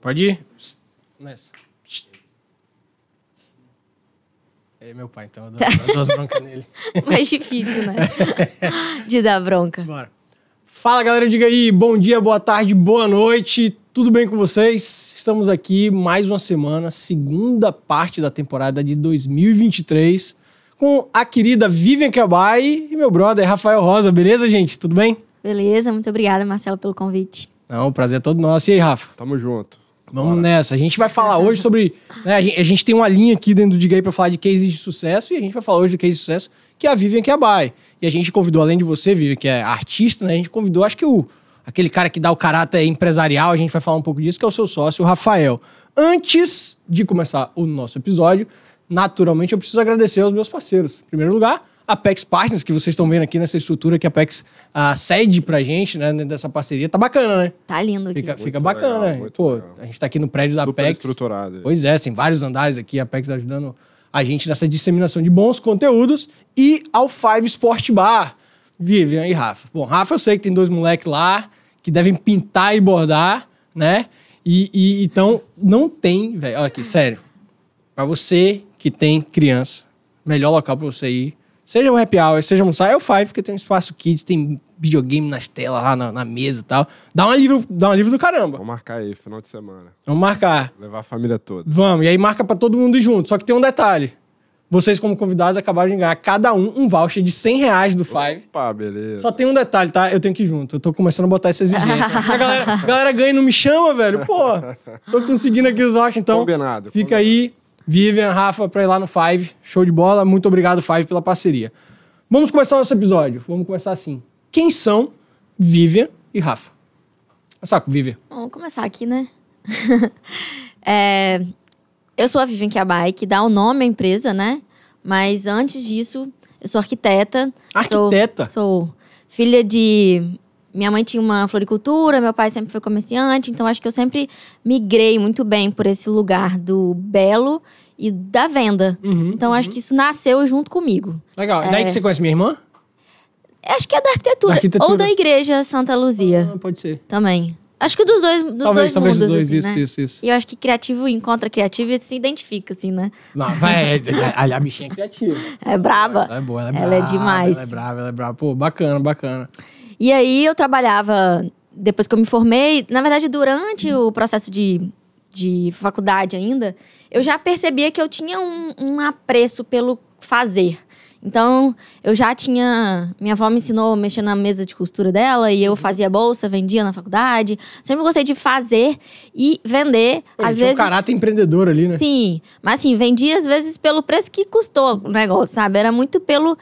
Pode ir? Nessa. É meu pai, então eu dou, tá. dou as broncas nele. Mais difícil, né? de dar bronca. Bora. Fala galera, diga aí, bom dia, boa tarde, boa noite, tudo bem com vocês? Estamos aqui mais uma semana, segunda parte da temporada de 2023, com a querida Vivian Cabai e meu brother Rafael Rosa, beleza, gente? Tudo bem? Beleza, muito obrigada, Marcelo, pelo convite. Não, o prazer é todo nosso. E aí, Rafa? Tamo junto. Vamos Bora. nessa. A gente vai falar hoje sobre. Né, a, gente, a, gente, tem uma linha aqui dentro do gay para falar de cases de sucesso e a gente vai falar hoje de cases de sucesso que é a Vivian que é a Bai. E a gente convidou, além de você, Vivian, que é artista, né, a gente convidou, acho que o, aquele cara que dá o caráter empresarial, a gente vai falar um pouco disso, que é o seu sócio, o Rafael. Antes de começar o nosso episódio, naturalmente eu preciso agradecer aos meus parceiros. Em primeiro lugar, Apex Partners, que vocês estão vendo aqui nessa estrutura que a Apex acede ah, cede pra gente, né, dessa parceria. Tá bacana, né? Tá lindo aqui. Fica, muito fica bacana. Legal, né? Pô, legal. a gente tá aqui no prédio da Super Apex. estruturado. Pois é, tem assim, vários andares aqui, a Apex ajudando a gente nessa disseminação de bons conteúdos. E ao Five Sport Bar, Vivian e Rafa. Bom, Rafa eu sei que tem dois moleques lá que devem pintar e bordar, né? E, e então não tem, velho, aqui, sério. Pra você que tem criança, melhor local pra você ir Seja um happy hour, seja um é o Five porque tem um espaço kids, tem videogame nas telas lá na, na mesa e tal. Dá um livro, dá um livro do caramba. Vamos marcar aí, final de semana. Vamos marcar. Levar a família toda. Vamos, e aí marca para todo mundo junto. Só que tem um detalhe. Vocês, como convidados, acabaram de ganhar cada um um voucher de 100 reais do Five. Opa, beleza. Só tem um detalhe, tá? Eu tenho que ir junto. Eu tô começando a botar essa exigência. a galera, a galera ganha e não me chama, velho. Pô, tô conseguindo aqui os vouchers, então. Combinado. Fica combinado. aí. Vivian, Rafa, para ir lá no Five. Show de bola. Muito obrigado, Five, pela parceria. Vamos começar o nosso episódio. Vamos começar assim. Quem são Vivian e Rafa? Tá saco, Vivian. Vamos começar aqui, né? é, eu sou a Vivian Kiabai, que é dá o nome à empresa, né? Mas antes disso, eu sou arquiteta. Arquiteta? Sou, sou filha de minha mãe tinha uma floricultura, meu pai sempre foi comerciante, então acho que eu sempre migrei muito bem por esse lugar do belo e da venda. Uhum, então uhum. acho que isso nasceu junto comigo. Legal. É... Daí que você conhece minha irmã? Acho que é da arquitetura. Da arquitetura. Ou da igreja Santa Luzia. Ah, pode ser. Também. Acho que dos dois, dos talvez, dois talvez mundos, dos dois, assim, isso, né? isso, isso. E eu acho que criativo encontra criativo e se identifica, assim, né? Não, vai, a, é, a, é, é, a bichinha é criativa. É braba. Ela é boa, ela é ela Ela é demais. Ela é brava, ela é brava. Pô, bacana, bacana. E aí eu trabalhava, depois que eu me formei, na verdade, durante o processo de, de faculdade ainda, eu já percebia que eu tinha um, um apreço pelo fazer. Então, eu já tinha. Minha avó me ensinou a mexer na mesa de costura dela e eu fazia bolsa, vendia na faculdade. Sempre gostei de fazer e vender. Pô, às vezes. um caráter empreendedor ali, né? Sim. Mas assim, vendia às vezes pelo preço que custou o negócio, sabe? Era muito pelo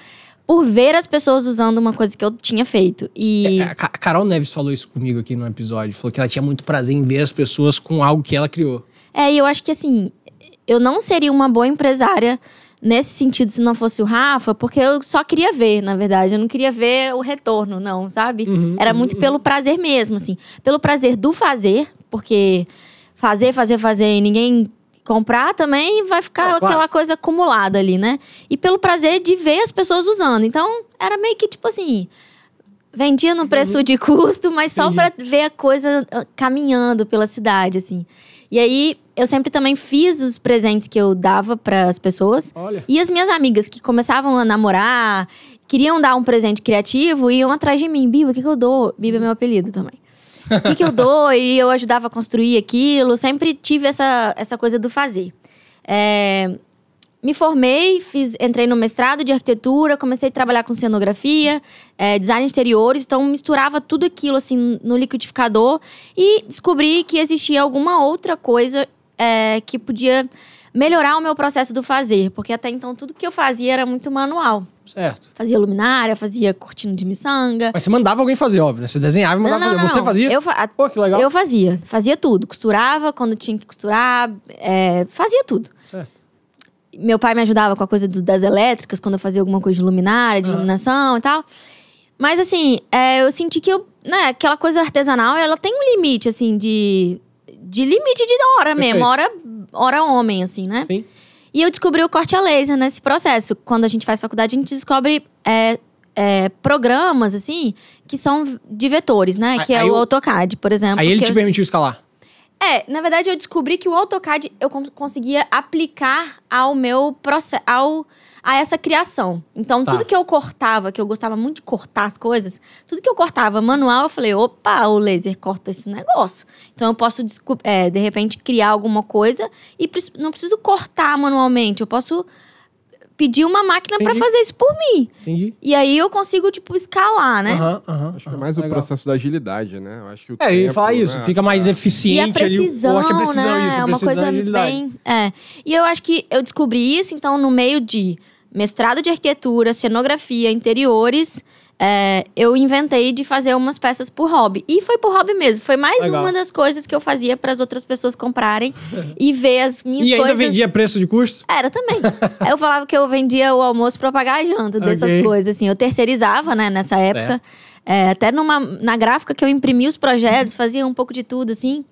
por ver as pessoas usando uma coisa que eu tinha feito. E é, é, a Carol Neves falou isso comigo aqui no episódio, falou que ela tinha muito prazer em ver as pessoas com algo que ela criou. É, e eu acho que assim, eu não seria uma boa empresária nesse sentido se não fosse o Rafa, porque eu só queria ver, na verdade. Eu não queria ver o retorno, não, sabe? Uhum, uhum Era muito uhum. pelo prazer mesmo, assim. Pelo prazer do fazer, porque fazer, fazer, fazer e ninguém comprar também vai ficar ah, aquela claro. coisa acumulada ali, né? E pelo prazer de ver as pessoas usando. Então, era meio que tipo assim. Vendia no preço de custo, mas só para ver a coisa ah, caminhando pela cidade, assim. E aí, eu sempre também fiz os presentes que eu dava para as pessoas. Olha. E as minhas amigas que começavam a namorar, queriam dar um presente criativo, iam atrás de mim. Biba, o que, que eu dou? Biba é meu apelido também. o que, que eu dou? E eu ajudava a construir aquilo. Sempre tive essa, essa coisa do fazer. É, me formei, fiz, entrei no mestrado de arquitetura, comecei a trabalhar com cenografia, é, design exteriores, então misturava tudo aquilo assim no liquidificador e descobri que existia alguma outra coisa é, que podia melhorar o meu processo do fazer, porque até então tudo que eu fazia era muito manual. Certo. Fazia luminária, fazia cortina de miçanga. Mas você mandava alguém fazer, óbvio, né? Você desenhava e mandava não, não, fazer. Não, você fazia? Eu fa... Pô, que legal. Eu fazia. Fazia tudo. Costurava quando tinha que costurar. É... Fazia tudo. Certo meu pai me ajudava com a coisa do, das elétricas, quando eu fazia alguma coisa de luminária, de iluminação e tal. Mas, assim, é, eu senti que eu, né, aquela coisa artesanal, ela tem um limite, assim, de, de limite de hora Perfeito. mesmo. Hora hora homem, assim, né? Sim. E eu descobri o corte a laser nesse processo. Quando a gente faz faculdade, a gente descobre é, é, programas, assim, que são de vetores, né? Aí, que é o AutoCAD, por exemplo. Aí ele te eu... permitiu escalar. É, na verdade eu descobri que o AutoCAD eu conseguia aplicar ao meu processo, ao a essa criação. Então, tá. tudo que eu cortava, que eu gostava muito de cortar as coisas, tudo que eu cortava manual, eu falei, opa, o laser corta esse negócio. Então, eu posso, é, de repente, criar alguma coisa e não preciso cortar manualmente. Eu posso pedir uma máquina para fazer isso por mim. Entendi. E aí eu consigo, tipo, escalar, né? Aham, aham. acho que é mais o legal. processo da agilidade, né? Eu acho que o é, tempo, e fala isso, né? fica mais é. eficiente. E a precisão, ali, o... a precisão né? Isso, é uma coisa bem... É. E eu acho que eu descobri isso, então, no meio de mestrado de arquitetura, cenografia, interiores, é, eu inventei de fazer umas peças por hobby. E foi por hobby mesmo. Foi mais Legal. uma das coisas que eu fazia para as outras pessoas comprarem e ver as minhas coisas. E ainda vendia preço de custo? Era também. eu falava que eu vendia o almoço para pagar a janta dessas okay. coisas. Assim, eu terceirizava, né, nessa época. É, até numa, na gráfica que eu imprimi os projetos, fazia um pouco de tudo, assim.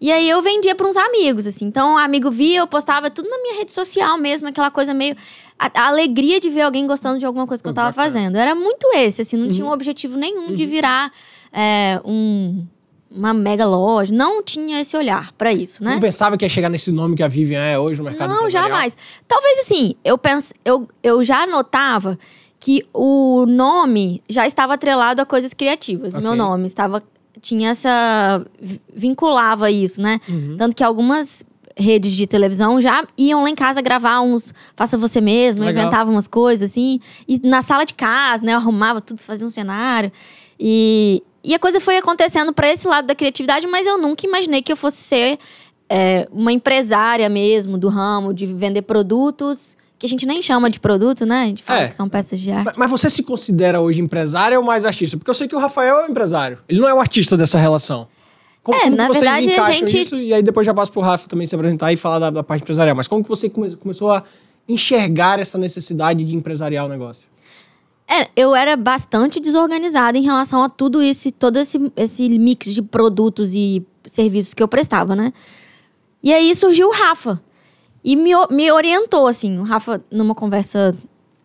E aí eu vendia para uns amigos, assim. Então, um amigo via, eu postava tudo na minha rede social mesmo, aquela coisa meio. A, a alegria de ver alguém gostando de alguma coisa que eu estava fazendo. Era muito esse, assim, não uhum. tinha um uhum. objetivo nenhum uhum. de virar é, um, uma mega loja. Não tinha esse olhar para isso, né? Não pensava que ia chegar nesse nome que a Vivian é hoje no mercado Não, jamais. Talvez assim, eu, pens... eu, eu já notava que o nome já estava atrelado a coisas criativas. Okay. O meu nome estava tinha essa. vinculava isso, né? Uhum. Tanto que algumas redes de televisão já iam lá em casa gravar uns faça você mesmo, Legal. inventava umas coisas assim, e na sala de casa, né, eu arrumava tudo, fazia um cenário. E, e a coisa foi acontecendo para esse lado da criatividade, mas eu nunca imaginei que eu fosse ser é, uma empresária mesmo do ramo de vender produtos que a gente nem chama de produto, né? A gente fala é. que são peças de arte. Mas você se considera hoje empresário ou mais artista? Porque eu sei que o Rafael é um empresário. Ele não é o artista dessa relação. Como, é, como na verdade a gente. Isso? E aí depois já passo pro Rafa também se apresentar e falar da, da parte empresarial. Mas como que você come, começou a enxergar essa necessidade de empresariar o negócio? É, eu era bastante desorganizada em relação a tudo isso, todo esse, esse mix de produtos e serviços que eu prestava, né? E aí surgiu o Rafa. E me, me orientou, assim, o Rafa, numa conversa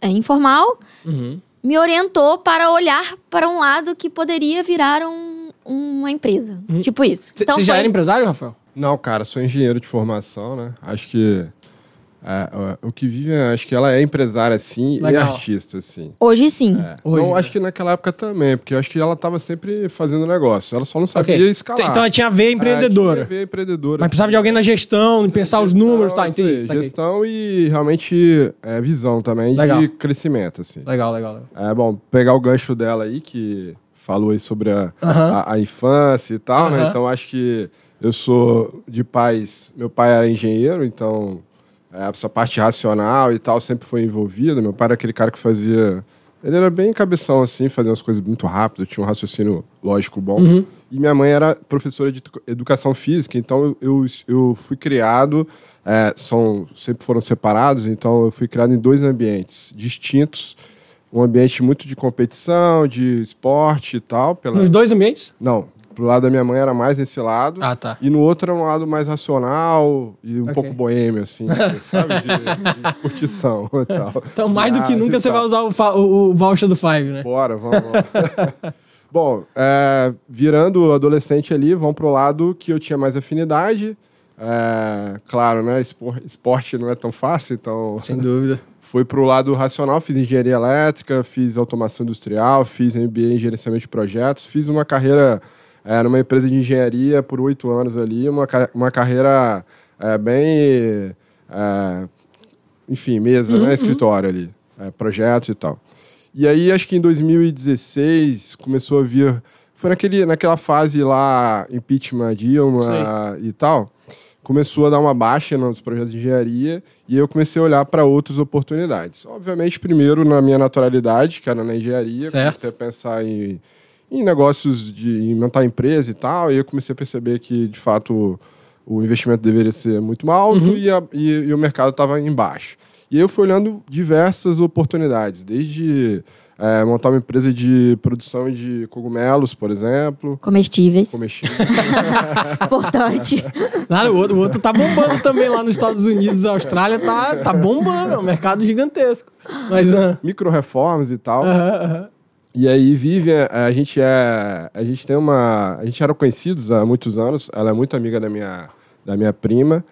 é, informal, uhum. me orientou para olhar para um lado que poderia virar um, uma empresa. Uhum. Tipo isso. Você então, já era empresário, Rafael? Não, cara, sou engenheiro de formação, né? Acho que o que vive, acho que ela é empresária, sim, Legal. e artista, sim. Hoje, sim. É. Hoje. Então, né? acho que naquela época também, porque eu acho que ela estava sempre fazendo negócio. Ela só não sabia okay. escalar. Então, então ela tinha a ver é, empreendedora. tinha a ver empreendedora. Mas assim. precisava de assim. alguém na gestão, de pensar gestão, os números, tá, entendi. Assim, gestão e realmente é, visão também legal. de crescimento, assim. Legal, legal, legal. É bom, pegar o gancho dela aí, que falou aí sobre a, uh -huh. a, a infância e tal, uh -huh. né? Então acho que eu sou de pais... Meu pai era engenheiro, então é, essa parte racional e tal sempre foi envolvida. Meu pai era aquele cara que fazia. Ele era bem cabeção, assim, fazia as coisas muito rápido, tinha um raciocínio lógico bom. Uhum. E minha mãe era professora de educação física, então eu, eu fui criado, é, são, sempre foram separados, então eu fui criado em dois ambientes distintos. Um ambiente muito de competição, de esporte e tal. Pela... Nos dois ambientes? Não, pro lado da minha mãe era mais desse lado. Ah, tá. E no outro era um lado mais racional e um okay. pouco boêmio, assim, sabe? De, de curtição e tal. Então, mais do que nunca, você então vai usar o, o, o voucher do Five, né? Bora, vamos lá. Bom, é, virando adolescente ali, vão pro lado que eu tinha mais afinidade. É, claro, né? Esporte não é tão fácil, então. Sem dúvida. Fui pro lado racional, fiz engenharia elétrica, fiz automação industrial, fiz MBA em gerenciamento de projetos, fiz uma carreira é, numa empresa de engenharia por oito anos ali, uma, uma carreira é, bem. É, enfim, mesa, uhum, né? Uhum. Escritório ali, é, projetos e tal. E aí, acho que em 2016 começou a vir. Foi naquele, naquela fase lá, impeachment Dilma e tal. Começou a dar uma baixa nos projetos de engenharia e eu comecei a olhar para outras oportunidades. Obviamente, primeiro na minha naturalidade, que era na engenharia, certo. comecei a pensar em em negócios de montar empresa e tal, e eu comecei a perceber que, de fato, o investimento deveria ser muito alto uhum. e, a, e, e, o mercado estava embaixo. E aí eu fui olhando diversas oportunidades, desde é, montar uma empresa de produção de cogumelos, por exemplo. Comestíveis. Comestíveis. Importante. Claro, o outro, o outro tá bombando também lá nos Estados Unidos, a Austrália tá, tá bombando, é um mercado gigantesco. Mas, uh... Micro ah. reformas e tal. E aí, Vivian, a gente é. A gente tem uma. A gente era conhecidos há muitos anos. Ela é muito amiga da minha, da minha prima.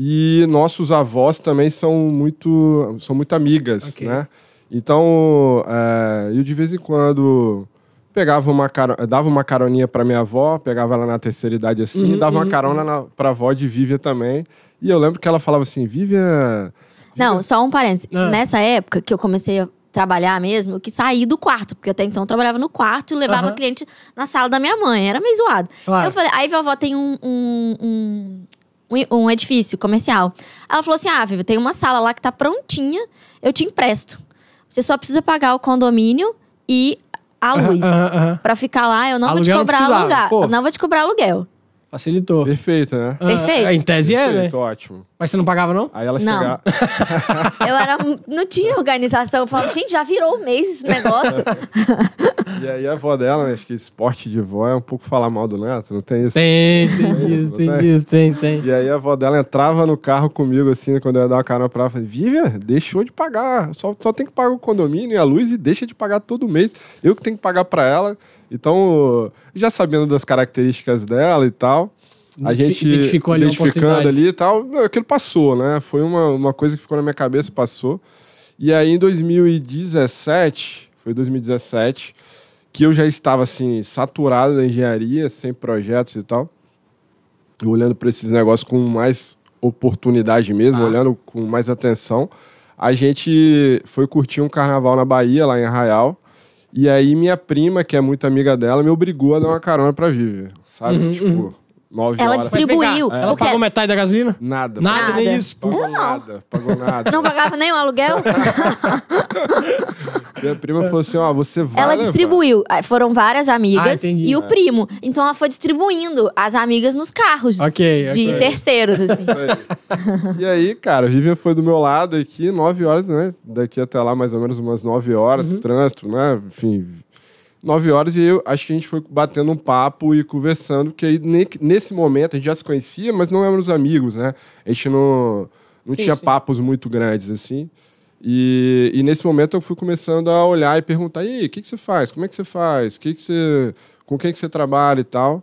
E nossos avós também são muito, são muito amigas, okay. né? Então, é, eu de vez em quando pegava uma dava uma caroninha para minha avó, pegava ela na terceira idade assim, uhum, e dava uhum, uma carona uhum. para avó de Vivian também. E eu lembro que ela falava assim: Vivian. Vivian... Não, só um parênteses. Ah. Nessa época que eu comecei a trabalhar mesmo, que sair do quarto, porque até então eu trabalhava no quarto e levava uhum. cliente na sala da minha mãe. Era meio zoado. Claro. Eu falei, aí vovó tem um, um, um, um, edifício comercial. Ela falou assim: Ah, Vivi, tem uma sala lá que tá prontinha, eu te empresto. Você só precisa pagar o condomínio e a luz. Uhum, Pra ficar lá, eu não aluguel vou te cobrar aluguel. Não vou te cobrar aluguel. Facilitou. Perfeito, né? Perfeito. É, em tese Perfeito, é, né? ótimo. Mas você não pagava, não? Aí ela chegava. Eu era, não tinha organização. Eu falava, gente, já virou um mês esse negócio. E aí a avó dela, né? Acho que esporte de vó é um pouco falar mal do neto, não tem isso? Tem, tem disso, tem disso, tem, tem. E aí a avó dela entrava no carro comigo, assim, quando eu ia dar uma carona pra ela, falava, Vivian, deixou de pagar. Só, só tem que pagar o condomínio e a luz e deixa de pagar todo mês. Eu que tenho que pagar pra ela. Então, já sabendo das características dela e tal, a gente identificou ali identificando ali e tal, aquilo passou, né? Foi uma, uma coisa que ficou na minha cabeça, passou. E aí em 2017, foi 2017, que eu já estava assim, saturado da engenharia, sem projetos e tal, olhando para esses negócios com mais oportunidade mesmo, ah. olhando com mais atenção. A gente foi curtir um carnaval na Bahia, lá em Arraial. E aí minha prima, que é muito amiga dela, me obrigou a dar uma carona pra Vivi sabe? Uhum, tipo, uhum. 9 Ela horas. distribuiu. Ela pagou metade da gasolina? Nada. Nada, Nada. nem isso. Pagou não. nada. Pagou nada. Não pagava nem o aluguel? Minha prima falou assim: ó, você vai. Ela distribuiu. Foram várias Ah, amigas entendi. e o primo. Então ela foi distribuindo as amigas nos carros de terceiros, assim. E aí, cara, o Rivian foi do meu lado aqui, 9 horas, né? Daqui até lá, mais ou menos umas 9 horas, uhum. trânsito, né? Enfim, 9 horas e eu acho que a gente foi batendo um papo e conversando, porque aí nesse momento a gente já se conhecia, mas não éramos amigos, né? A gente não, não sim, tinha sim. papos muito grandes, assim. E, e, nesse momento eu fui começando a olhar e perguntar: e aí, o que, que você faz? Como é que você faz? Que que você, com quem que você trabalha e tal?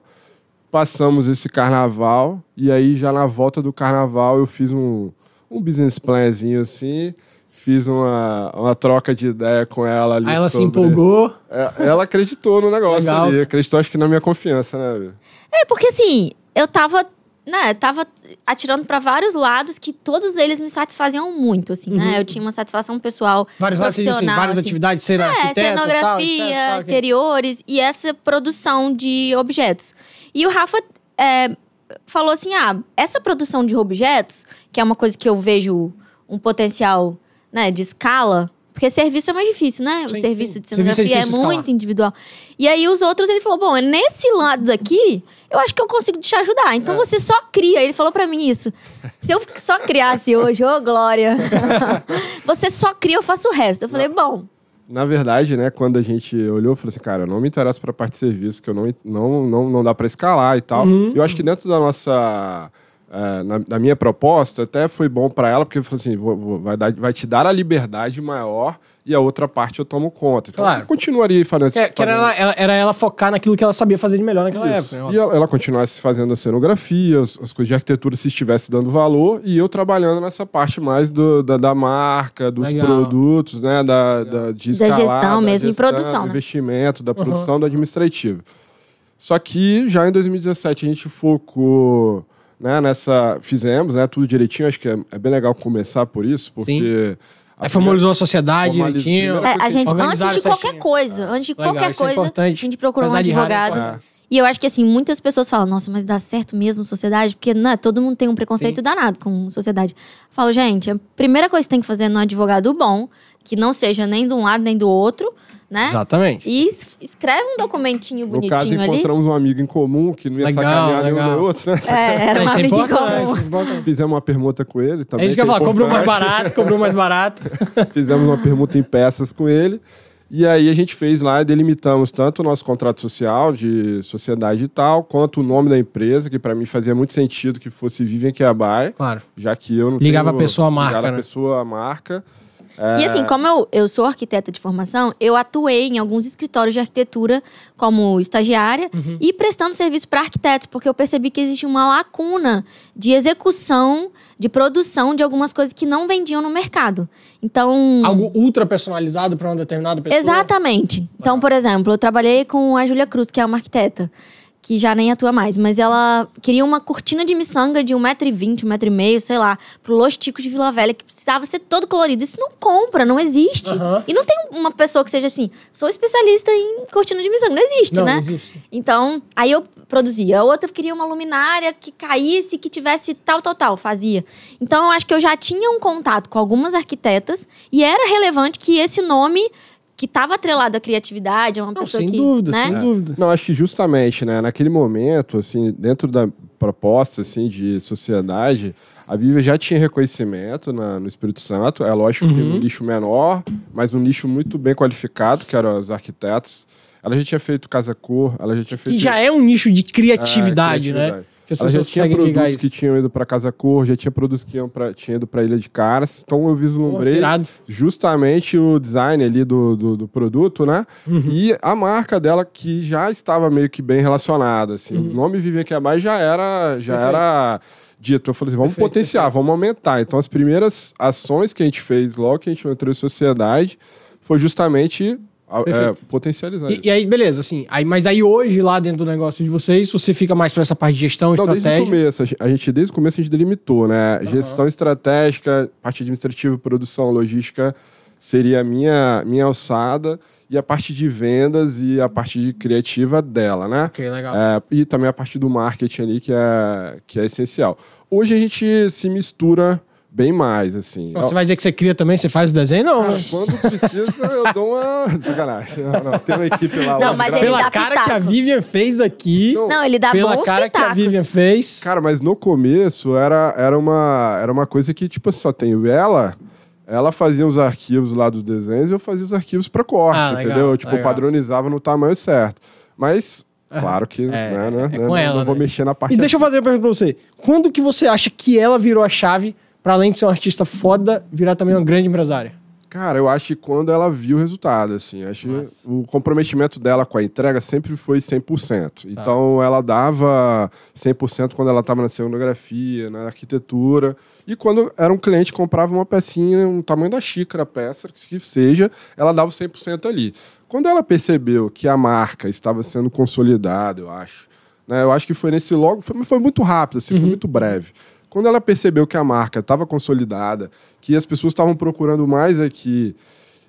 Passamos esse carnaval, e aí já na volta do carnaval eu fiz um, um business planzinho assim fiz uma, uma troca de ideia com ela ali. Aí ela sobre... se empolgou. É, ela acreditou no negócio Legal. ali, acreditou acho que na minha confiança, né? É, porque assim, eu tava, né, tava atirando para vários lados que todos eles me satisfaziam muito, assim, né? uhum. né? Eu tinha uma satisfação pessoal. Vários lados, assim, assim várias assim. atividades, ser é, cenografia, tal, interiores e essa produção de objetos. E o Rafa é, falou assim: ah, essa produção de objetos, que é uma coisa que eu vejo um potencial né, de escala. Porque serviço é mais difícil, né? Sim, o serviço de cenografia serviço é, é muito escalar. individual. E aí os outros, ele falou, bom, é nesse lado daqui, eu acho que eu consigo te ajudar. Então é. você só cria. Ele falou para mim isso. Se eu só criasse hoje, ô oh, Glória, você só cria, eu faço o resto. Eu falei, bom, na verdade, né, quando a gente olhou, falou assim, cara, eu não me interesso para parte de serviço, que eu não, não, não, não dá para escalar e tal. Uhum. Eu acho que dentro da nossa é, na, na, minha proposta, até foi bom para ela, porque falou assim: vou, vou, vai, dar, vai te dar a liberdade maior e a outra parte eu tomo conta. Então claro. continuaria fazendo isso. É, era, ela, era ela focar naquilo que ela sabia fazer de melhor naquela isso. época. Né? E ela, ela, continuasse fazendo a cenografia, as, as, coisas de arquitetura se estivesse dando valor, e eu trabalhando nessa parte mais do, da, da marca, dos Legal. produtos, né? Da, da, de escalar, da gestão mesmo, da gestão, e produção. Do né? investimento, da uhum. produção, uhum. do administrativo. Só que já em 2017 a gente focou né, nessa. Fizemos, né? Tudo direitinho. Acho que é, é bem legal começar por isso, porque. É, Aí formalizou a sociedade direitinho. É, a gente, antes de qualquer coisa, ah, antes de legal, qualquer é coisa, é a gente procurou um advogado. É. e eu acho que assim, muitas pessoas falam, nossa, mas dá certo mesmo sociedade? Porque né, todo mundo tem um preconceito Sim. danado com sociedade. falo, gente, a primeira coisa que tem que fazer é um advogado bom, que não seja nem de um lado nem do outro, né? Exatamente. E escreve um documentinho No bonitinho caso, ali. encontramos um amigo em comum que não ia Legal, sacanear nenhum legal. outro, né? É, era um é amigo em comum. É Fizemos uma permuta com ele também tá A gente quer falar, comprou mais barato, comprou mais barato. Fizemos uma permuta em peças com ele. E aí a gente fez lá e delimitamos tanto o nosso contrato social de sociedade e tal, quanto o nome da empresa, que para mim fazia muito sentido que fosse Vivian Kiabai, Claro. já que eu não Ligava tenho- a né? pessoa à marca, Ligava né? a pessoa à marca. É... E assim, ah. como eu, eu sou arquiteta de formação, eu atuei em alguns escritórios de arquitetura como estagiária uhum. e prestando serviço para arquitetos, porque eu percebi que existe uma lacuna de execução, de produção de algumas coisas que não vendiam no mercado. Então. Algo ultra personalizado para uma determinada pessoa? Exatamente. Então, ah. por exemplo, eu trabalhei com a Júlia Cruz, que é uma arquiteta que já nem atua mais, mas ela queria uma cortina de miçanga de 1,20m, 1,5m, sei lá, pro Los Ticos de Vila Velha, que precisava ser todo colorido. Isso não compra, não existe. Uhum. E não tem uma pessoa que seja assim, sou especialista em cortina de miçanga. Não existe, não, né? Existe. Então, aí eu produzia. A outra queria uma luminária que caísse, que tivesse tal, tal, tal. Fazia. Então, eu acho que eu já tinha um contato com algumas arquitetas e era relevante que esse nome que estava atrelado à criatividade, é uma não, pessoa sem que. Dúvida, né? Sem é. dúvida. Não, acho que justamente, né, naquele momento, assim, dentro da proposta assim, de sociedade, a Bíblia já tinha reconhecimento na, no Espírito Santo. É lógico uhum. que um nicho menor, mas um nicho muito bem qualificado, que eram os arquitetos. Ela já tinha feito Casa Cor, ela já tinha feito. Que já é um nicho de criatividade, né? é, criatividade. né? que as Ela já tinha produtos que tinham ido para Casa Cor, já tinha produtos que tinham pra, tinha ido para Ilha de Caras. Então eu vislumbrei justamente o design ali do, do, do produto, né? Uhum. E a marca dela que já estava meio que bem relacionada, assim. Uhum. O nome Vivian aqui a Mais já era já era dito. Eu falei assim, vamos perfeito, potenciar, perfeito. vamos aumentar. Então, as primeiras ações que a gente fez logo que a gente entrou em sociedade foi justamente é, potencializar e, e, aí, beleza, assim. Aí, mas aí hoje, lá dentro do negócio de vocês, você fica mais para essa parte de gestão, estratégica estratégia? Desde o começo, a gente, desde o começo a gente delimitou, né? Uhum. Gestão estratégica, parte administrativa, produção, logística seria a minha, minha alçada e a parte de vendas e a parte de criativa dela, né? Ok, legal. É, e também a parte do marketing ali, que é, que é essencial. Hoje a gente se mistura Bem mais, assim. Então, você vai dizer que você cria também, você faz o desenho? Não. Ah, quando precisa, eu dou uma. Sacanagem. Não, não. Tem uma equipe lá. Não, lá mas ele pela cara pitaco. que a Vivian fez aqui. Não, não ele dá Pela cara pitacos. que a Vivian fez. Cara, mas no começo era, era, uma, era uma coisa que, tipo, só tenho ela. Ela fazia os arquivos lá dos desenhos e eu fazia os arquivos para corte, ah, legal, entendeu? Eu, tipo, legal. padronizava no tamanho certo. Mas é. Claro que é, né, é, né, é né, com né, ela, não vou né? mexer na parte. E deixa eu fazer uma pergunta pra você. Quando que você acha que ela virou a chave para além de ser um artista foda, virar também uma grande empresária? Cara, eu acho que quando ela viu o resultado, assim, acho que o comprometimento dela com a entrega sempre foi 100%. Tá. Então ela dava 100% quando ela estava na cenografia, na arquitetura, e quando era um cliente comprava uma pecinha, um tamanho da xícara, peça, que seja, ela dava 100% ali. Quando ela percebeu que a marca estava sendo consolidada, eu acho, né, eu acho que foi nesse logo, foi, foi muito rápido, assim, uhum. foi muito breve. Quando ela percebeu que a marca estava consolidada, que as pessoas estavam procurando mais aqui,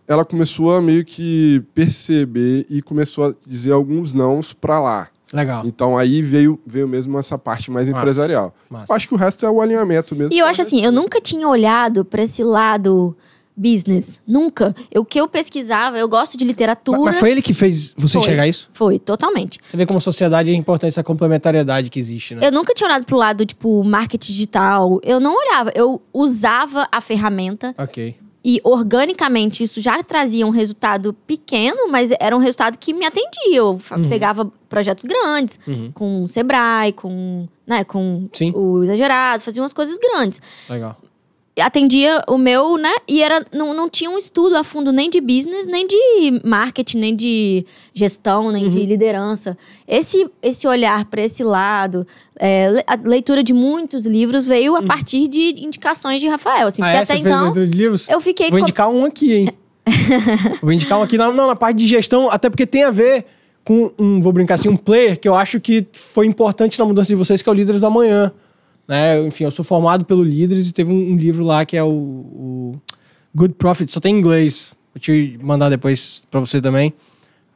ela começou a meio que perceber e começou a dizer alguns nãos para lá. Legal. Então aí veio, veio mesmo essa parte mais Massa. empresarial. Massa. Acho que o resto é o alinhamento mesmo. E eu acho né? assim, eu nunca tinha olhado para esse lado business. Nunca. O que eu pesquisava, eu gosto de literatura. Mas, mas foi ele que fez você foi, enxergar isso? Foi, totalmente. Você vê como a sociedade é importante essa complementariedade que existe, né? Eu nunca tinha olhado pro lado, tipo, marketing digital. Eu não olhava. Eu usava a ferramenta. Ok. E organicamente isso já trazia um resultado pequeno, mas era um resultado que me atendia. Eu uhum. pegava projetos grandes, uhum. com o Sebrae, com, né, com o Exagerado, fazia umas coisas grandes. Legal atendia o meu, né? E era, não, não tinha um estudo a fundo nem de business, nem de marketing, nem de gestão, nem uhum. de liderança. Esse, esse olhar para esse lado, é, a leitura de muitos livros veio a uhum. partir de indicações de Rafael. Assim, ah, porque é? até Você então. Fez de livros? Eu fiquei. Vou com... indicar um aqui, hein? vou indicar um aqui na, não, na parte de gestão, até porque tem a ver com um, vou brincar assim, um player que eu acho que foi importante na mudança de vocês, que é o Líderes do Amanhã. Né? Enfim, eu sou formado pelo Líderes e teve um, um livro lá que é o, o, Good Profit, só tem em inglês. Vou te mandar depois para você também.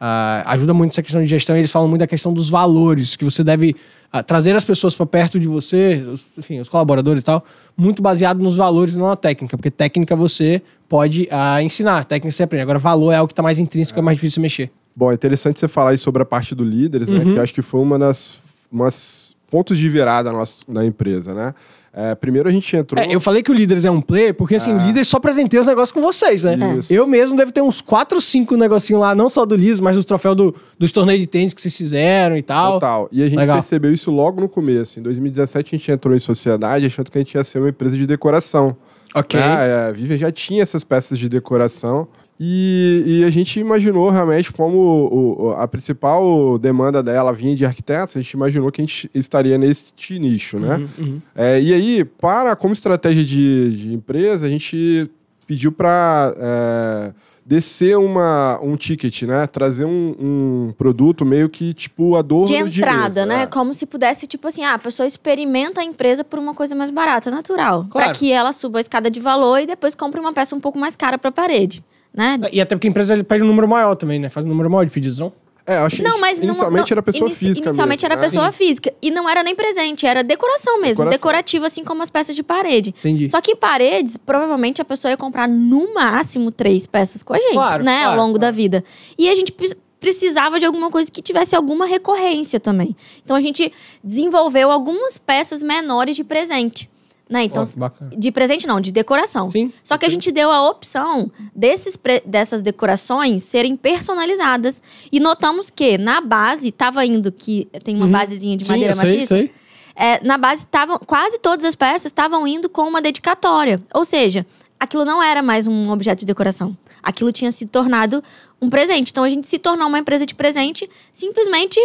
Uh, ajuda muito essa questão de gestão. Eles falam muito da questão dos valores, que você deve uh, trazer as pessoas para perto de você, os, enfim, os colaboradores e tal, muito baseado nos valores, não na técnica, porque técnica você pode uh, ensinar, técnica você aprende. Agora, valor é algo que está mais intrínseco, é. é mais difícil mexer. Bom, é interessante você falar aí sobre a parte do líderes, né? Uhum. Que acho que foi uma das umas pontos de virada nossa, da empresa, né? É, primeiro a gente entrou. É, eu falei que o Líderes é um player, porque assim, é. o Líderes só apresentei os negócios com vocês, né? Eu mesmo deve ter uns 4, 5 negocinhos lá, não só do liz mas dos troféus do, dos torneios de tênis que vocês fizeram e tal. Total. E a gente Legal. percebeu isso logo no começo. Em 2017 a gente entrou em sociedade achando que a gente ia ser uma empresa de decoração. Ok. Né? É, a Vivian já tinha essas peças de decoração e, e, a gente imaginou realmente como o, a principal demanda dela vinha de arquitetos, a gente imaginou que a gente estaria neste nicho, né? Uhum, uhum. É, e aí, para como estratégia de, de empresa, a gente pediu para é, descer uma, um ticket, né? Trazer um, um produto meio que tipo dor de entrada, de mesa, né? É. Como se pudesse tipo assim, ah, a pessoa experimenta a empresa por uma coisa mais barata, natural, claro. para que ela suba a escada de valor e depois compre uma peça um pouco mais cara para a parede né? É, e até porque a empresa pede um número maior também, né? Faz um número maior de pedidos, não? É, acho que não, mas inicialmente não, era pessoa inici, física. Inicialmente mesmo, era né? pessoa Sim. física. E não era nem presente, era decoração mesmo. Decoração. Decorativo, assim como as peças de parede. Entendi. Só que paredes, provavelmente a pessoa ia comprar no máximo três peças com a gente, claro, né? Claro, ao longo claro. da vida. E a gente precisava de alguma coisa que tivesse alguma recorrência também. Então a gente desenvolveu algumas peças menores de presente. Né? Então, oh, de presente não, de decoração. Sim. Só que a gente deu a opção desses dessas decorações serem personalizadas. E notamos que na base estava indo que tem uma uhum. basezinha de Sim, madeira sei, maciça. Sei. É, na base estavam quase todas as peças estavam indo com uma dedicatória. Ou seja, aquilo não era mais um objeto de decoração. Aquilo tinha se tornado um presente. Então a gente se tornou uma empresa de presente simplesmente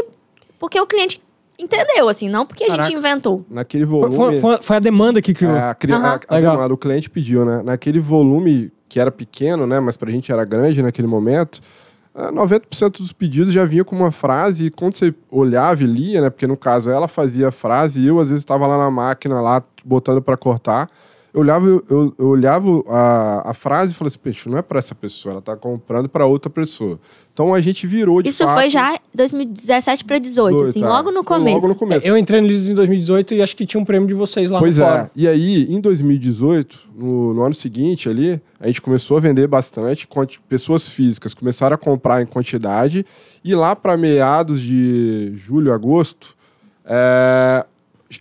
porque o cliente entendeu, assim, não porque a Caraca. gente inventou. Naquele volume. Foi, foi, foi a demanda que criou. É, a, uhum. a, a demanda, o cliente pediu, né? Naquele volume que era pequeno, né? Mas pra gente era grande naquele momento. 90% ah, dos pedidos já vinha com uma frase, e quando você olhava e lia, né? Porque no caso ela fazia a frase e eu às vezes estava lá na máquina, lá botando para cortar. Eu olhava, eu, eu olhava a, a frase e falava assim, peixe, não é para essa pessoa, ela tá comprando para outra pessoa. Então a gente virou de Isso fato, assim, é, foi já 2017 para 18, assim, tá. logo no começo. Logo no começo. É, eu entrei no Lisos em 2018 e acho que tinha um prêmio de vocês lá pois no Pois é. E aí, em 2018, no, no, ano seguinte ali, a gente começou a vender bastante, pessoas físicas começaram a comprar em quantidade e lá para meados de julho, agosto, é,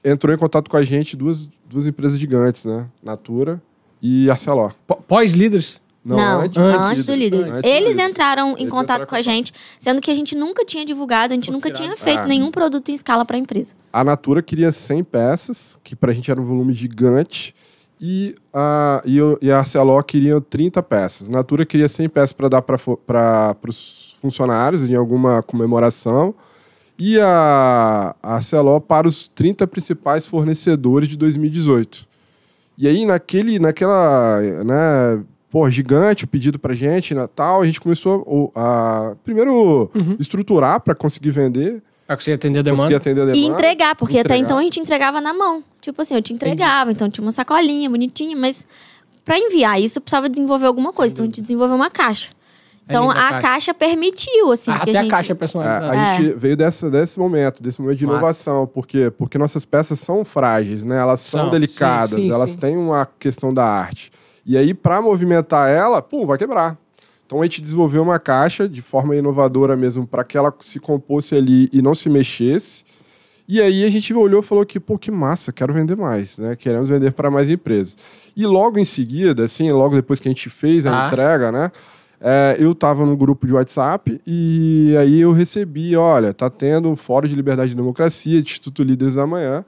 entrou em contato com a gente duas, duas empresas gigantes, né? Natura e Arcelor. Pós-líderes? Não, Não, antes, antes do Líderes. Antes Eles do entraram em contato entraram com a gente, sendo que a gente nunca tinha divulgado, a gente nunca tinha feito ah. nenhum produto em escala para a empresa. A Natura queria 100 peças, que para a gente era um volume gigante, e a, e, e a Arcelor queriam 30 peças. A Natura queria 100 peças para dar para os funcionários em alguma comemoração e a, a para os 30 principais fornecedores de 2018. E aí, naquele, naquela, né, pô, gigante o pedido pra gente, Natal, a gente começou a, a primeiro uhum. estruturar para conseguir vender. Pra conseguir atender a demanda. Atender a demanda e entregar, porque entregar. até então a gente entregava na mão. Tipo assim, eu te entregava, Entendi. então tinha uma sacolinha bonitinha, mas para enviar isso precisava desenvolver alguma coisa. Então a gente desenvolveu uma caixa. Então a caixa. caixa. permitiu, assim. Ah, até a, gente... É é, a, caixa personalizada. A, a é. gente veio dessa, desse momento, desse momento de Massa. inovação. Por quê? Porque nossas peças são frágeis, né? Elas são, são delicadas, sim, sim, elas sim. têm uma questão da arte. E aí, para movimentar ela, pum, vai quebrar. Então a gente desenvolveu uma caixa de forma inovadora mesmo, para que ela se compôs ali e não se mexesse. E aí a gente olhou e falou que, pô, que massa, quero vender mais, né? Queremos vender para mais empresas. E logo em seguida, assim, logo depois que a gente fez a ah. entrega, né? É, eu estava num grupo de WhatsApp e aí eu recebi, olha, tá tendo um fórum de liberdade e democracia, Instituto Líderes da Manhã.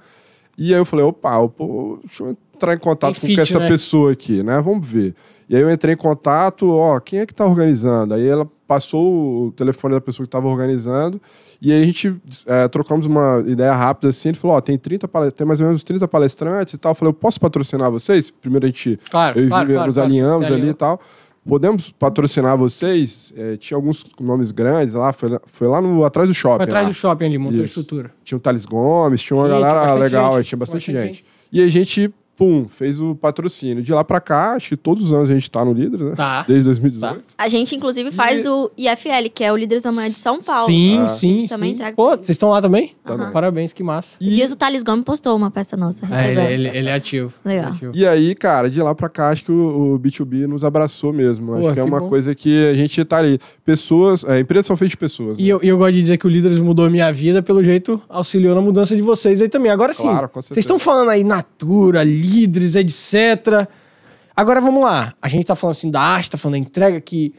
E aí eu falei, opa, opa deixa eu entrar em contato Tem com fit, essa né? pessoa aqui, né? Vamos ver. E aí eu entrei em contato, ó, quem é que está organizando? Aí ela passou o telefone da pessoa que estava organizando, e aí a gente é, trocamos uma ideia rápida assim, ele falou, ó, tem 30 tem mais ou menos 30 palestrantes e tal. Eu falei, eu posso patrocinar vocês? Primeiro a gente claro, eu claro, claro, nos claro, alinhamos ali e tal podemos patrocinar vocês? É, tinha alguns nomes grandes lá, foi, foi lá no, atrás do shopping. Foi atrás lá. do shopping ali, montou a estrutura. Tinha o Thales Gomes, tinha uma Sim, galera tinha legal, gente. tinha bastante, bastante gente. gente. E a gente pum, fez o patrocínio. De lá pra cá, acho que todos os anos a gente tá no Líderes, né? Tá. Desde 2018. Tá. A gente, inclusive, faz e... do IFL, que é o Líderes da Manhã de São Paulo. Sim, ah. sim. A gente sim. também traga. Pô, vocês estão lá também? Uhum. Parabéns, que massa. E... Dias o Thales Gomes postou uma peça nossa. É, ele, é, ele, ele, é ativo. É Legal. E aí, cara, de lá pra cá, acho que o, o B2B nos abraçou mesmo. Pô, acho que, que é uma bom. coisa que a gente tá ali. Pessoas, a é, empresa são feitas de pessoas. Né? E eu, eu gosto de dizer que o Líderes mudou a minha vida, pelo jeito, auxiliou na mudança de vocês aí também. Agora sim. Claro, vocês estão falando aí Natura, Líderes líderes, etc. Agora vamos lá. A gente está falando assim da arte, tá falando da entrega que,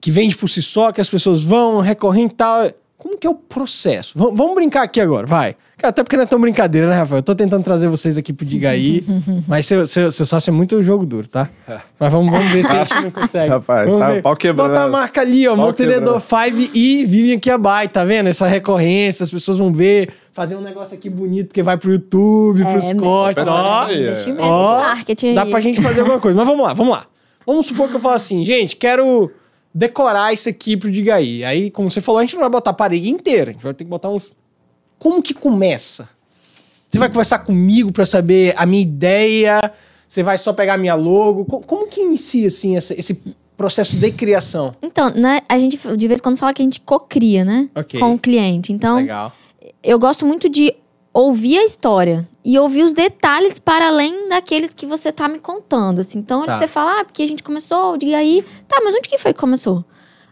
que vende por si só, que as pessoas vão, recorrente e tal. Como que é o processo? V vamos brincar aqui agora, vai. Até porque não é tão brincadeira, né, Rafael? Eu tô tentando trazer vocês aqui pro Diga aí, mas seu, seu, seu sócio é muito jogo duro, tá? Mas vamos, vamos ver se a gente não consegue. Rapaz, vamos tá ver. pau quebrando. Bota a marca ali, ó, Montenegro 5 e aqui a Kiabai, tá vendo? Essa recorrência, as pessoas vão ver fazer um negócio aqui bonito, porque vai pro YouTube, é, pros cortes, ó. É. Ó, marketing. Dá pra gente fazer alguma coisa. Mas vamos lá, vamos lá. Vamos supor que eu falo assim, gente, quero decorar isso aqui pro Digaí. Aí, como você falou, a gente não vai botar a parede inteira, a gente vai ter que botar uns... Como que começa? Você vai conversar comigo para saber a minha ideia? Você vai só pegar a minha logo? Como que inicia, assim, essa, esse processo de criação? Então, né, a gente de vez em quando fala que a gente co-cria, né? Okay. Com o cliente. Então, Legal eu gosto muito de ouvir a história e ouvir os detalhes para além daqueles que você tá me contando. Assim. Então tá. você fala, ah, porque a gente começou, e aí, tá, mas onde que foi que começou?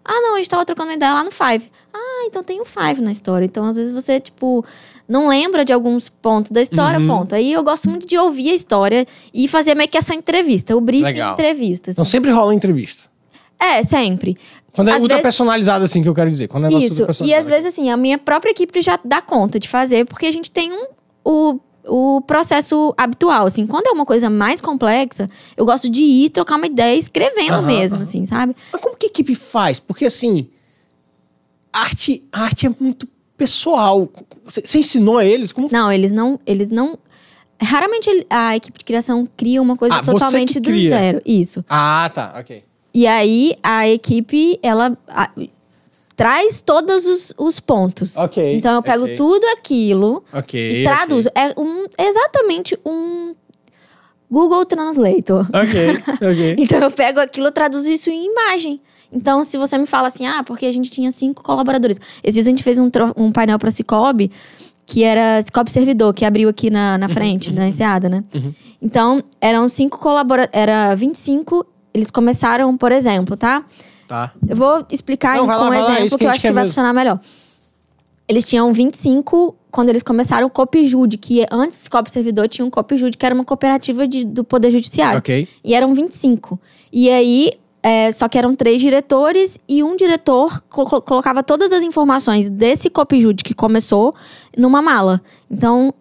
Ah, não, a gente tava trocando uma ideia lá no Five. Ah, então tem o um Five na história. Então, às vezes, você, tipo, não lembra de alguns pontos da história, uhum. ponto. Aí eu gosto muito de ouvir a história e fazer meio que essa entrevista, o briefing Legal. entrevista. Assim. Então sempre rola entrevista. É, sempre. Quando é às ultra personalizado, assim, que eu quero dizer. Quando é Isso. E às vezes, assim, a minha própria equipe já dá conta de fazer, porque a gente tem um, o, o processo habitual, assim. Quando é uma coisa mais complexa, eu gosto de ir trocar uma ideia escrevendo mesmo, assim, sabe? Mas como que a equipe faz? Porque, assim, arte, arte é muito pessoal. Você ensinou a eles? Como... Não, eles não, eles não Raramente a equipe de criação cria uma coisa ah, totalmente do zero. Isso. Ah, tá. Ok. E aí a equipe, ela a, traz todos os, os pontos. Ok. Então eu pego okay. tudo aquilo okay, e traduzo. Okay. É um, exatamente um Google Translator. Ok, ok. então eu pego aquilo e traduzo isso em imagem. Então, se você me fala assim, ah, porque a gente tinha cinco colaboradores. Esses dias a gente fez um, um painel para Cicobi, que era Cicobi Servidor, que abriu aqui na, na frente, uhum. na Enseada, né? Uhum. Então, eram cinco colaboradores, era 25 eles começaram, por exemplo, tá? Tá. Eu vou explicar Não, lá, um lá, exemplo que, eu acho que vai mesmo. funcionar melhor. Eles tinham 25 quando eles começaram o Copjude, que antes Cop Servidor tinha um Copjude, que era uma cooperativa de, do Poder Judiciário. Ok. E eram 25. E aí, é, só que eram três diretores e um diretor colocava todas as informações desse Copjude que começou numa mala. Então,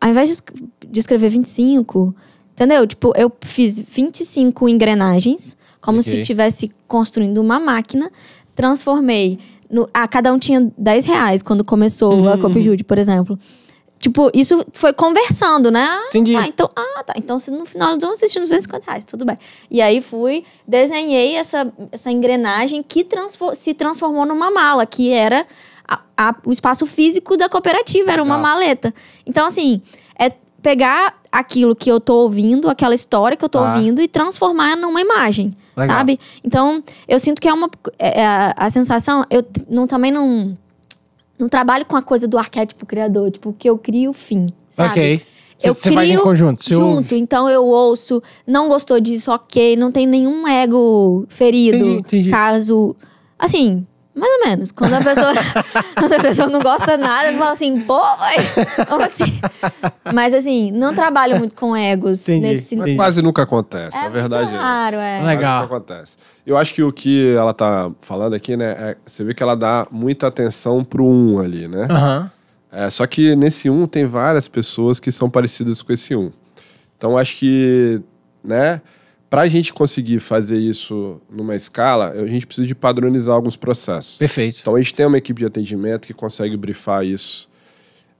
ao invés de escrever 25, Entendeu? Tipo, eu fiz 25 engrenagens, como okay. se estivesse construindo uma máquina, transformei. No, ah, cada um tinha 10 reais quando começou uhum. a Copjude, uhum. por exemplo. Tipo, isso foi conversando, né? Ah, Entendi. Ah, então, ah, tá. Então, no final do ano existe 250 reais, tudo bem. E aí fui, desenhei essa, essa engrenagem que transfor se transformou numa mala, que era a, a, o espaço físico da cooperativa, era uma ah. maleta. Então, assim, pegar aquilo que eu tô ouvindo, aquela história que eu tô ah. ouvindo e transformar numa imagem, Legal. sabe? Então, eu sinto que é uma é, é a, sensação, eu não também não não trabalho com a coisa do arquétipo criador, tipo, que eu crio o fim, sabe? OK. Eu Cê crio conjunto, junto, ouve. então eu ouço, não gostou disso, ok, não tem nenhum ego ferido, entendi, entendi. caso, assim, mais ou menos. Quando a pessoa, quando a pessoa não gosta nada, fala assim, pô, vai. Assim. Mas assim, não trabalho muito com egos entendi, nesse sentido. Quase nunca acontece, é, a verdade claro, é. Claro, é. Legal. nunca acontece. Eu acho que o que ela tá falando aqui, né, é, você vê que ela dá muita atenção pro um ali, né? Uhum. É, só que nesse um tem várias pessoas que são parecidas com esse um. Então acho que, né? para a gente conseguir fazer isso numa escala, a gente precisa de padronizar alguns processos. Perfeito. Então a gente tem uma equipe de atendimento que consegue brifar isso.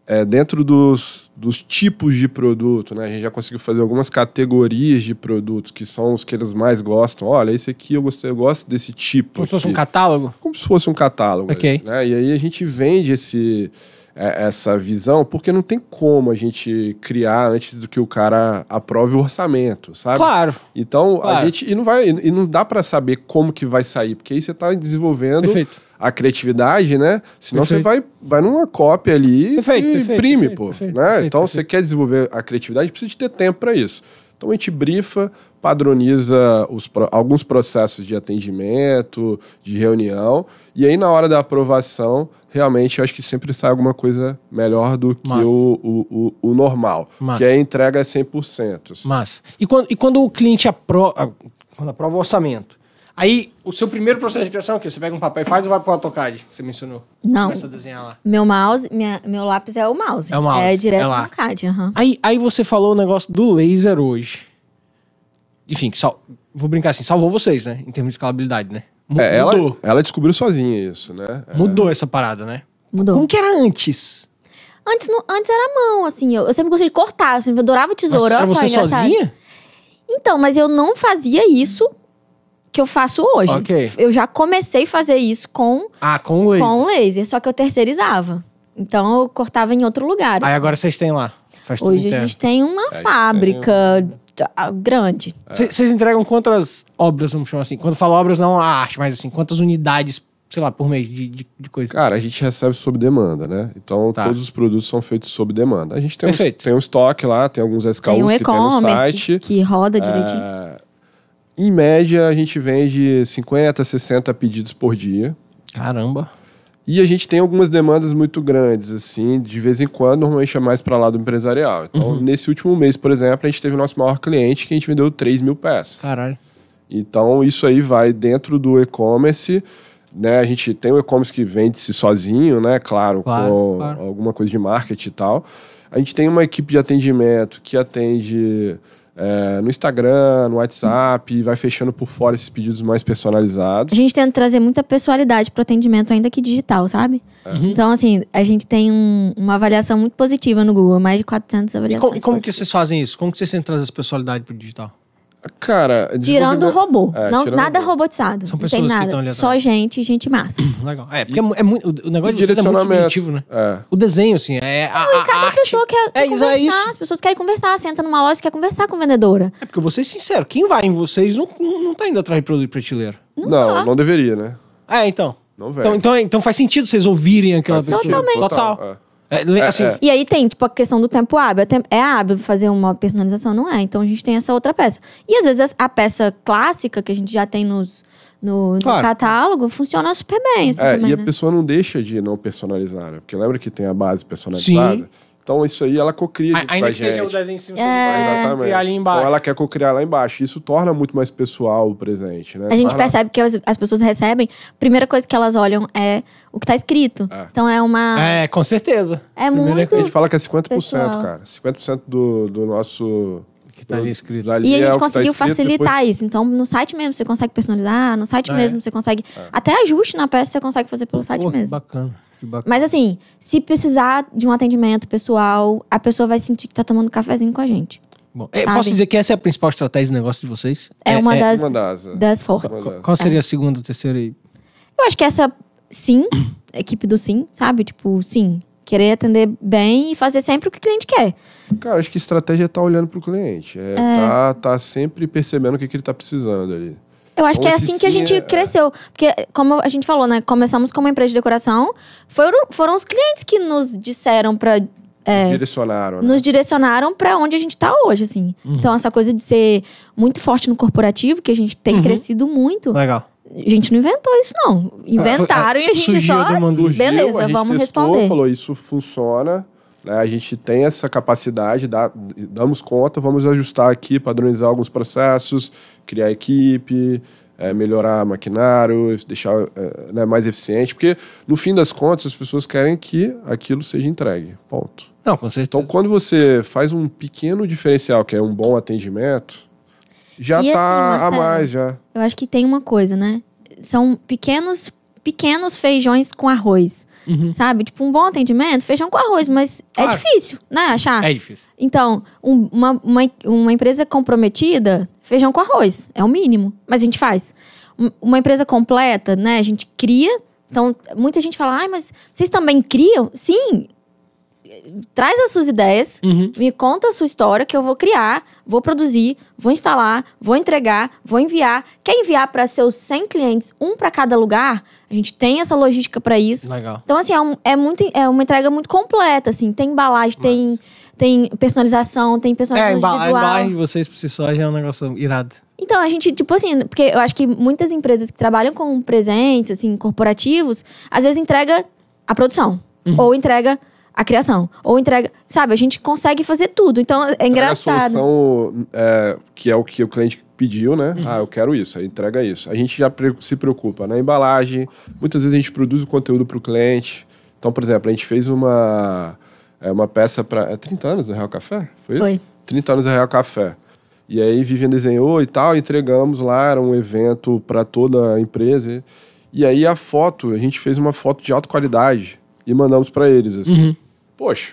É, dentro dos, dos tipos de produto, né? A gente já conseguiu fazer algumas categorias de produtos que são os que eles mais gostam. Olha, esse aqui eu, gostei, eu gosto desse tipo. Como se fosse um catálogo? Como se fosse um catálogo. Ok. Né? E aí a gente vende esse é, essa visão, porque não tem como a gente criar antes do que o cara aprove o orçamento, sabe? Claro. Então claro. a gente e não vai e não dá para saber como que vai sair, porque aí você está desenvolvendo perfeito. a criatividade, né? Senão perfeito. você vai vai numa cópia ali perfeito, e imprime, pô, né? então você quer desenvolver a criatividade, precisa de ter tempo para isso. Então a gente brifa, padroniza os, alguns processos de atendimento, de reunião, e aí na hora da aprovação, realmente eu acho que sempre sai alguma coisa melhor do que o, o, o, o, normal, Mas. que é a entrega é 100%. Mas, e quando, e quando o cliente aprova, quando aprova o orçamento, Aí, o seu primeiro processo de criação é o quê? Você pega um papel e faz ou vai pro AutoCAD, que você mencionou? Não. Começa a desenhar lá. Meu mouse, minha, meu lápis é o mouse. É o mouse. É direto é no CAD, uhum. aí, aí você falou o negócio do laser hoje enfim, que sal... vou brincar assim, salvou vocês, né? Em termos de escalabilidade, né? M é, ela, mudou. Ela, descobriu sozinha isso, né? É. Mudou essa parada, né? Mudou. Como que era antes? Antes, no, antes era mão, assim. Eu, eu sempre gostei de cortar, eu sempre adorava tesoura. Mas era você engraçado. sozinha? Então, mas eu não fazia isso que eu faço hoje. Ok. Eu já comecei a fazer isso com... Ah, com o laser. Com o laser, só que eu terceirizava. Então, eu cortava em outro lugar. Aí agora vocês têm lá? Faz hoje é, a gente tem uma fábrica... Tem Tá, ah, grande. Vocês entregam quantas obras, vamos chamar assim? Quando falo obras, não a arte, mas assim, quantas unidades, sei lá, por mês de, de, de coisa? Cara, a gente recebe sob demanda, né? Então tá. todos os produtos são feitos sob demanda. A gente tem, Perfeito. um, tem um estoque lá, tem alguns SKUs tem um que tem no site. Que roda é, direitinho. É... Em média, a gente vende 50, 60 pedidos por dia. Caramba! E a gente tem algumas demandas muito grandes, assim, de vez em quando, normalmente é mais para lá do empresarial. Então, uhum. nesse último mês, por exemplo, a gente teve o nosso maior cliente que a gente vendeu 3 mil peças. Caralho. Então, isso aí vai dentro do e-commerce. Né, a gente tem o e-commerce que vende-se sozinho, né? Claro, claro com claro. alguma coisa de marketing e tal. A gente tem uma equipe de atendimento que atende é, no Instagram, no WhatsApp, vai fechando por fora esses pedidos mais personalizados. A gente tenta trazer muita personalidade para o atendimento, ainda que digital, sabe? É. Uhum. Então, assim, a gente tem um, uma avaliação muito positiva no Google, mais de 400 avaliações. E como, que vocês fazem isso? Como que vocês tentam trazer essa pessoalidade para o digital? Cara, tirando o robô, é, não nada robô. robotizado. São pessoas tem nada, que estão ali só gente, gente massa. Hum, legal. É, porque e, é, é muito, o negócio de desenho é muito subjetivo, né? É. O desenho assim, é a, não, cada arte. pessoa quer, quer é isso, é conversar, isso. as pessoas querem conversar, senta numa loja quer conversar com a vendedora. É porque eu vou ser sincero, quem vai em vocês não, não tá indo atrás de produto prateleiro. Não, não, tá. não deveria, né? É, então. Não, então, então, então faz sentido vocês ouvirem aquela pessoa. Totalmente. Total. Total. É. É, é, assim, é. E aí tem, tipo, a questão do tempo hábil. É, é hábil fazer uma personalização? Não é. Então a gente tem essa outra peça. E às vezes a peça clássica que a gente já tem nos, no, claro. no catálogo funciona super bem. Assim, é, também, e né? a pessoa não deixa de não personalizar, né? Porque lembra que tem a base personalizada? Sim. Então, isso aí ela cocria. ainda que gente. seja o desenho em cima é... Exatamente. ali então, embaixo. Então, ela quer cocriar lá embaixo. Isso torna muito mais pessoal o presente, né? A gente Mas percebe lá... que as, as, pessoas recebem, a primeira coisa que elas olham é o que tá escrito. É. Então, é uma. É, com certeza. É muito. A gente fala que é 50%, pessoal. cara. 50% do, do nosso que tá estaria escrito. Ali e a é gente é conseguiu tá facilitar depois... isso. Então, no site mesmo você consegue personalizar, no site ah, é? mesmo você consegue. É. Até ajuste na peça você consegue fazer pelo site mesmo. Que bacana, Mas assim, se precisar de um atendimento pessoal, a pessoa vai sentir que tá tomando cafezinho com a gente. Bom, é, posso dizer que essa é a principal estratégia do negócio de vocês? É, uma, das, uma das, das fortes. Qual seria a segunda, terceira aí? Eu acho que essa, sim, equipe do sim, sabe? Tipo, sim, Querer atender bem e fazer sempre o que o cliente quer. Cara, acho que estratégia é estar tá olhando para o cliente. É, é. Tá, tá sempre percebendo o que, que ele está precisando ali. Eu acho que é então, assim que a gente é... cresceu. Porque, como a gente falou, né? Começamos como empresa de decoração. Foram, foram os clientes que nos disseram para é, direcionaram, né? nos direcionaram para onde a gente está hoje, assim. Uhum. Então essa coisa de ser muito forte no corporativo, que a gente tem uhum. crescido muito. Legal a gente não inventou isso, não. Inventaram e a gente só. Surgiu, Beleza, gente vamos testou, responder. falou, isso funciona. Né? A gente tem essa capacidade, dá, damos conta, vamos ajustar aqui, padronizar alguns processos, criar equipe, é, melhorar maquinário, deixar é, né, mais eficiente, porque no fim das contas as pessoas querem que aquilo seja entregue. Ponto. Não, com certeza. Então, quando você faz um pequeno diferencial, que é um bom atendimento, já e assim, tá assim, Marcelo, a mais, já. Eu acho que tem uma coisa, né? São pequenos, pequenos feijões com arroz. Uhum. Sabe? Tipo, um bom atendimento, feijão com arroz, mas é claro. é difícil, né? Achar. É difícil. Então, um, uma, uma, uma empresa comprometida, feijão com arroz, é o mínimo. Mas a gente faz. Um, uma empresa completa, né? A gente cria. Então, muita gente fala, ai, mas vocês também criam? Sim, traz as suas ideias, uhum. me conta a sua história que eu vou criar, vou produzir, vou instalar, vou entregar, vou enviar. Quer enviar para seus 100 clientes, um para cada lugar? A gente tem essa logística para isso. Legal. Então assim, é, um, é, muito é uma entrega muito completa, assim, tem embalagem, tem tem personalização, tem é, personalização é, individual. É, embalagem vocês por si só já é um negócio irado. Então, a gente, tipo assim, porque eu acho que muitas empresas que trabalham com presentes, assim, corporativos, às vezes entrega a produção. Uhum. Ou entrega a criação. Ou entrega. Sabe, a gente consegue fazer tudo. Então é entrega engraçado. A solução é, que é o que o cliente pediu, né? Uhum. Ah, eu quero isso, aí entrega isso. A gente já se preocupa na né? embalagem. Muitas vezes a gente produz o conteúdo para o cliente. Então, por exemplo, a gente fez uma, é, uma peça para. É 30 anos do Real Café? Foi Foi. 30 anos do Real Café. E aí Vivian desenhou e tal, entregamos lá, era um evento para toda a empresa. E aí a foto, a gente fez uma foto de alta qualidade e mandamos para eles, assim. Uhum poxa,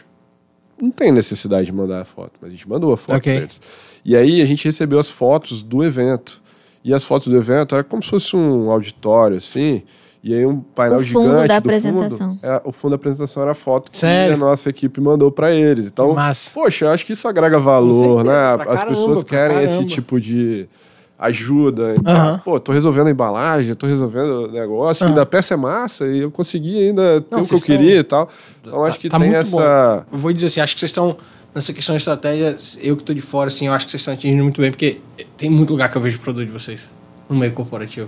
não tem necessidade de mandar a foto, mas a gente mandou a foto okay. pra eles. E aí a gente recebeu as fotos do evento. E as fotos do evento era como se fosse um auditório, assim, e aí um painel o fundo gigante. Da apresentação. Fundo, é, o fundo da apresentação era a foto Sério? que a nossa equipe mandou para eles. Então, Massa. poxa, acho que isso agrega valor, certeza, né? As caramba, pessoas querem esse tipo de ajuda. Uhum. Pô, tô resolvendo a embalagem, tô resolvendo o negócio, uhum. ainda a peça é massa e eu consegui ainda ter o que eu queria e tal. Tá- então tá, acho que tá tem essa. Bom. Vou dizer assim, acho que vocês estão. Nessa questão de estratégia, eu que tô de fora, assim, eu acho que vocês estão atingindo muito bem, porque tem muito lugar que eu vejo produto de vocês no meio corporativo.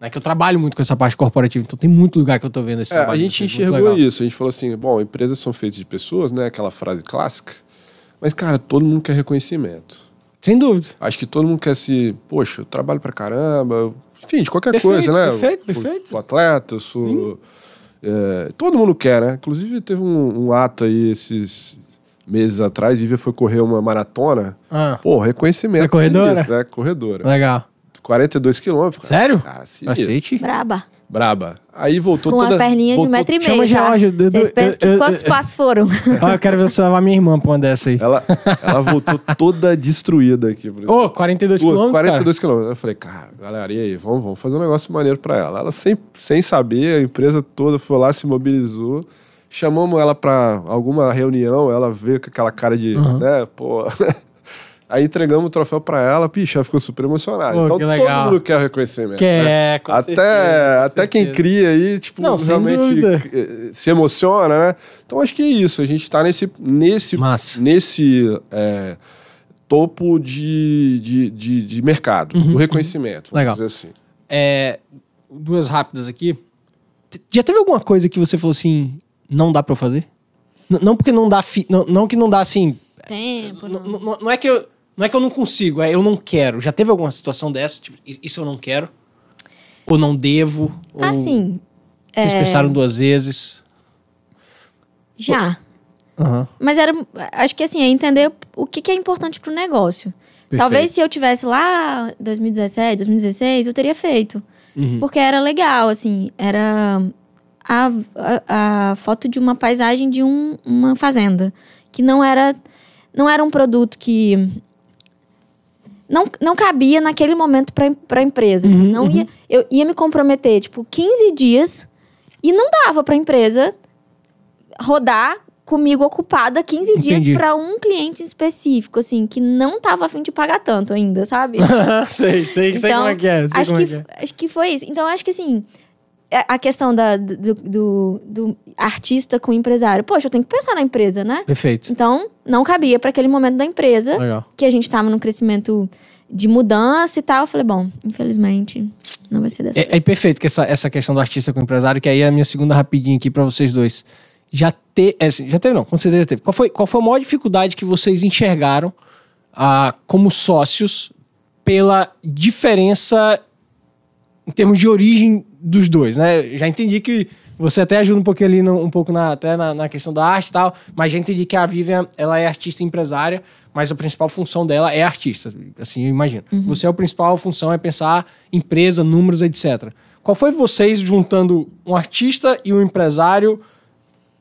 É que eu trabalho muito com essa parte corporativa, então tem muito lugar que eu tô vendo esse é, trabalho. A gente enxergou isso, a gente falou assim, bom, empresas são feitas de pessoas, né? Aquela frase clássica. Mas, cara, todo mundo quer reconhecimento. Sem dúvida. Acho que todo mundo quer se. Poxa, eu trabalho pra caramba. Enfim, de qualquer perfeito, coisa, né? Perfeito, perfeito. O atleta, eu sou. Sim. É, todo mundo quer, né? Inclusive, teve um, um, ato aí esses meses atrás. Vivian foi correr uma maratona. Ah. Pô, reconhecimento. É corredora? Isso, né? Corredora. Legal. 42 quilômetros. Cara. Sério? Cara, Aceite. Tá Braba. Braba. Aí voltou Com toda... uma perninha voltou, de um metro e meio. Chama George. Vocês pensam que eu, eu, quantos eu, passos foram? Ah, eu quero ver se levar minha irmã pra uma dessa aí. Ela, ela voltou toda destruída aqui. Ô, oh, 42 Pô, quilômetros, 42 cara. quilômetros. Eu falei, cara, galera, e aí? Vamos, vamos fazer um negócio maneiro pra ela. Ela, sem, sem saber, a empresa toda foi lá, se mobilizou. Chamamos ela pra alguma reunião, ela veio com aquela cara de, uhum. né, pô... Aí entregamos o troféu para ela, picha, ela ficou super emocionada. Pô, então todo mundo quer reconhecimento. Quer, né? com até, certeza, até certeza. quem cria aí, tipo, Não, realmente eh, se emociona, né? Então acho que é isso. A gente está nesse, nesse, nesse é, topo de, de, de, de mercado, uhum, o uhum. reconhecimento. Uhum. Legal. Assim. É, duas rápidas aqui. Já teve alguma coisa que você falou assim, não dá para eu fazer? N não porque não dá, fi, não, não que não dá assim. Tempo. Não. não é que eu não é que eu não consigo, é eu não quero. Já teve alguma situação dessa? Tipo, isso eu não quero? Ou não devo? Ou assim. Vocês é... pensaram duas vezes? Já. Uhum. Mas era. Acho que assim, é entender o que, que é importante pro negócio. Perfeito. Talvez se eu tivesse lá 2017, 2016, eu teria feito. Uhum. Porque era legal, assim, era a, a, a foto de uma paisagem de um, uma fazenda. Que não era. Não era um produto que não, não cabia naquele momento para a empresa. Assim, uhum, não uhum. ia, eu ia me comprometer, tipo, 15 dias e não dava para a empresa rodar comigo ocupada 15 Entendi. dias para um cliente específico, assim, que não tava afim de pagar tanto ainda, sabe? sei, sei, então, sei como é que é. acho, é que, é. acho que foi isso. Então, acho que assim, é, a questão da, do, do, do, artista com o empresário. Poxa, eu tenho que pensar na empresa, né? Perfeito. Então, não cabia para aquele momento da empresa, Legal. que a gente estava num crescimento de mudança e tal. Eu falei, bom, infelizmente, não vai ser dessa é, É perfeito que essa, essa questão do artista com o empresário, que aí é a minha segunda rapidinha aqui para vocês dois. Já, te, é, já teve, não, com certeza teve. Qual foi, qual foi a maior dificuldade que vocês enxergaram ah, como sócios pela diferença em termos de origem dos dois, né? Já entendi que você até ajuda um pouquinho ali, no, um pouco na, até na, na, questão da arte e tal, mas já entendi que a Vivian, ela é artista empresária, mas a principal função dela é artista, assim, eu imagino. Uhum. Você, é a principal função é pensar empresa, números, etc. Qual foi vocês juntando um artista e um empresário?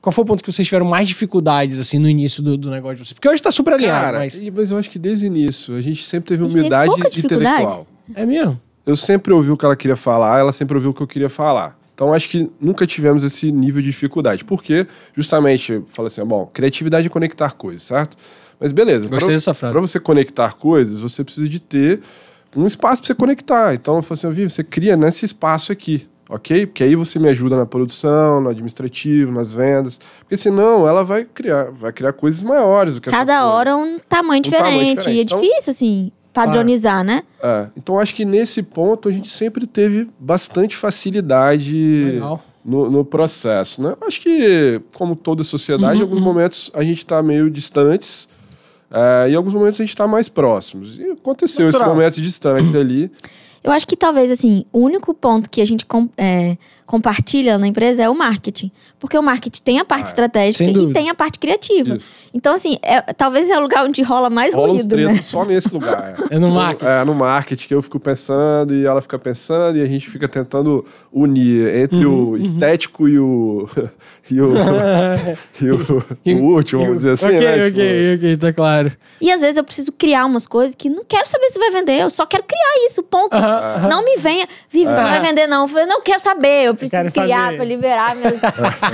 Qual foi o ponto que vocês tiveram mais dificuldades, assim, no início do, do negócio de vocês? Porque hoje está super alinhado, Cara, mas... mas... eu acho que desde o início, a gente sempre teve humildade teve intelectual. É mesmo? eu sempre ouvi o que ela queria falar, ela sempre ouviu o que eu queria falar. Então acho que nunca tivemos esse nível de dificuldade, porque justamente fala assim, bom, criatividade é conectar coisas, certo? Mas beleza. Gostei pra, dessa frase. Para você conectar coisas, você precisa de ter um espaço para você conectar. Então eu falo assim, Vivi, você cria nesse espaço aqui, ok? Porque aí você me ajuda na produção, no administrativo, nas vendas. Porque senão ela vai criar, vai criar coisas maiores do que Cada hora um tamanho um diferente. Tamanho diferente. E é então, difícil, assim padronizar, ah, né? É, é. Então acho que nesse ponto a gente sempre teve bastante facilidade no, no, processo, né? Acho que, como toda sociedade, uhum, em alguns uhum. momentos a gente está meio distantes. É, em alguns momentos a gente está mais próximos. E aconteceu esses momentos distantes ali. Eu acho que talvez, assim, o único ponto que a gente é, compartilha na empresa é o marketing. Porque o marketing tem a parte ah, estratégica e tem a parte criativa. Isso. Então, assim, é, talvez é o lugar onde rola mais rola ruído, né? Só nesse lugar. É. é no marketing. É, no marketing que eu fico pensando e ela fica pensando e a gente fica tentando unir entre uhum, o uhum. estético e o... e o, e o, o último, vamos dizer assim, Ok, né? Ok, tipo... ok, tá claro. E às vezes eu preciso criar umas coisas que não quero saber se vai vender, eu só quero criar isso, ponto. Uh -huh, uh -huh. Não me venha, Vivi, uh -huh. você não é. vai vender não. Eu não quero saber, eu eu preciso eu criar pra liberar meus.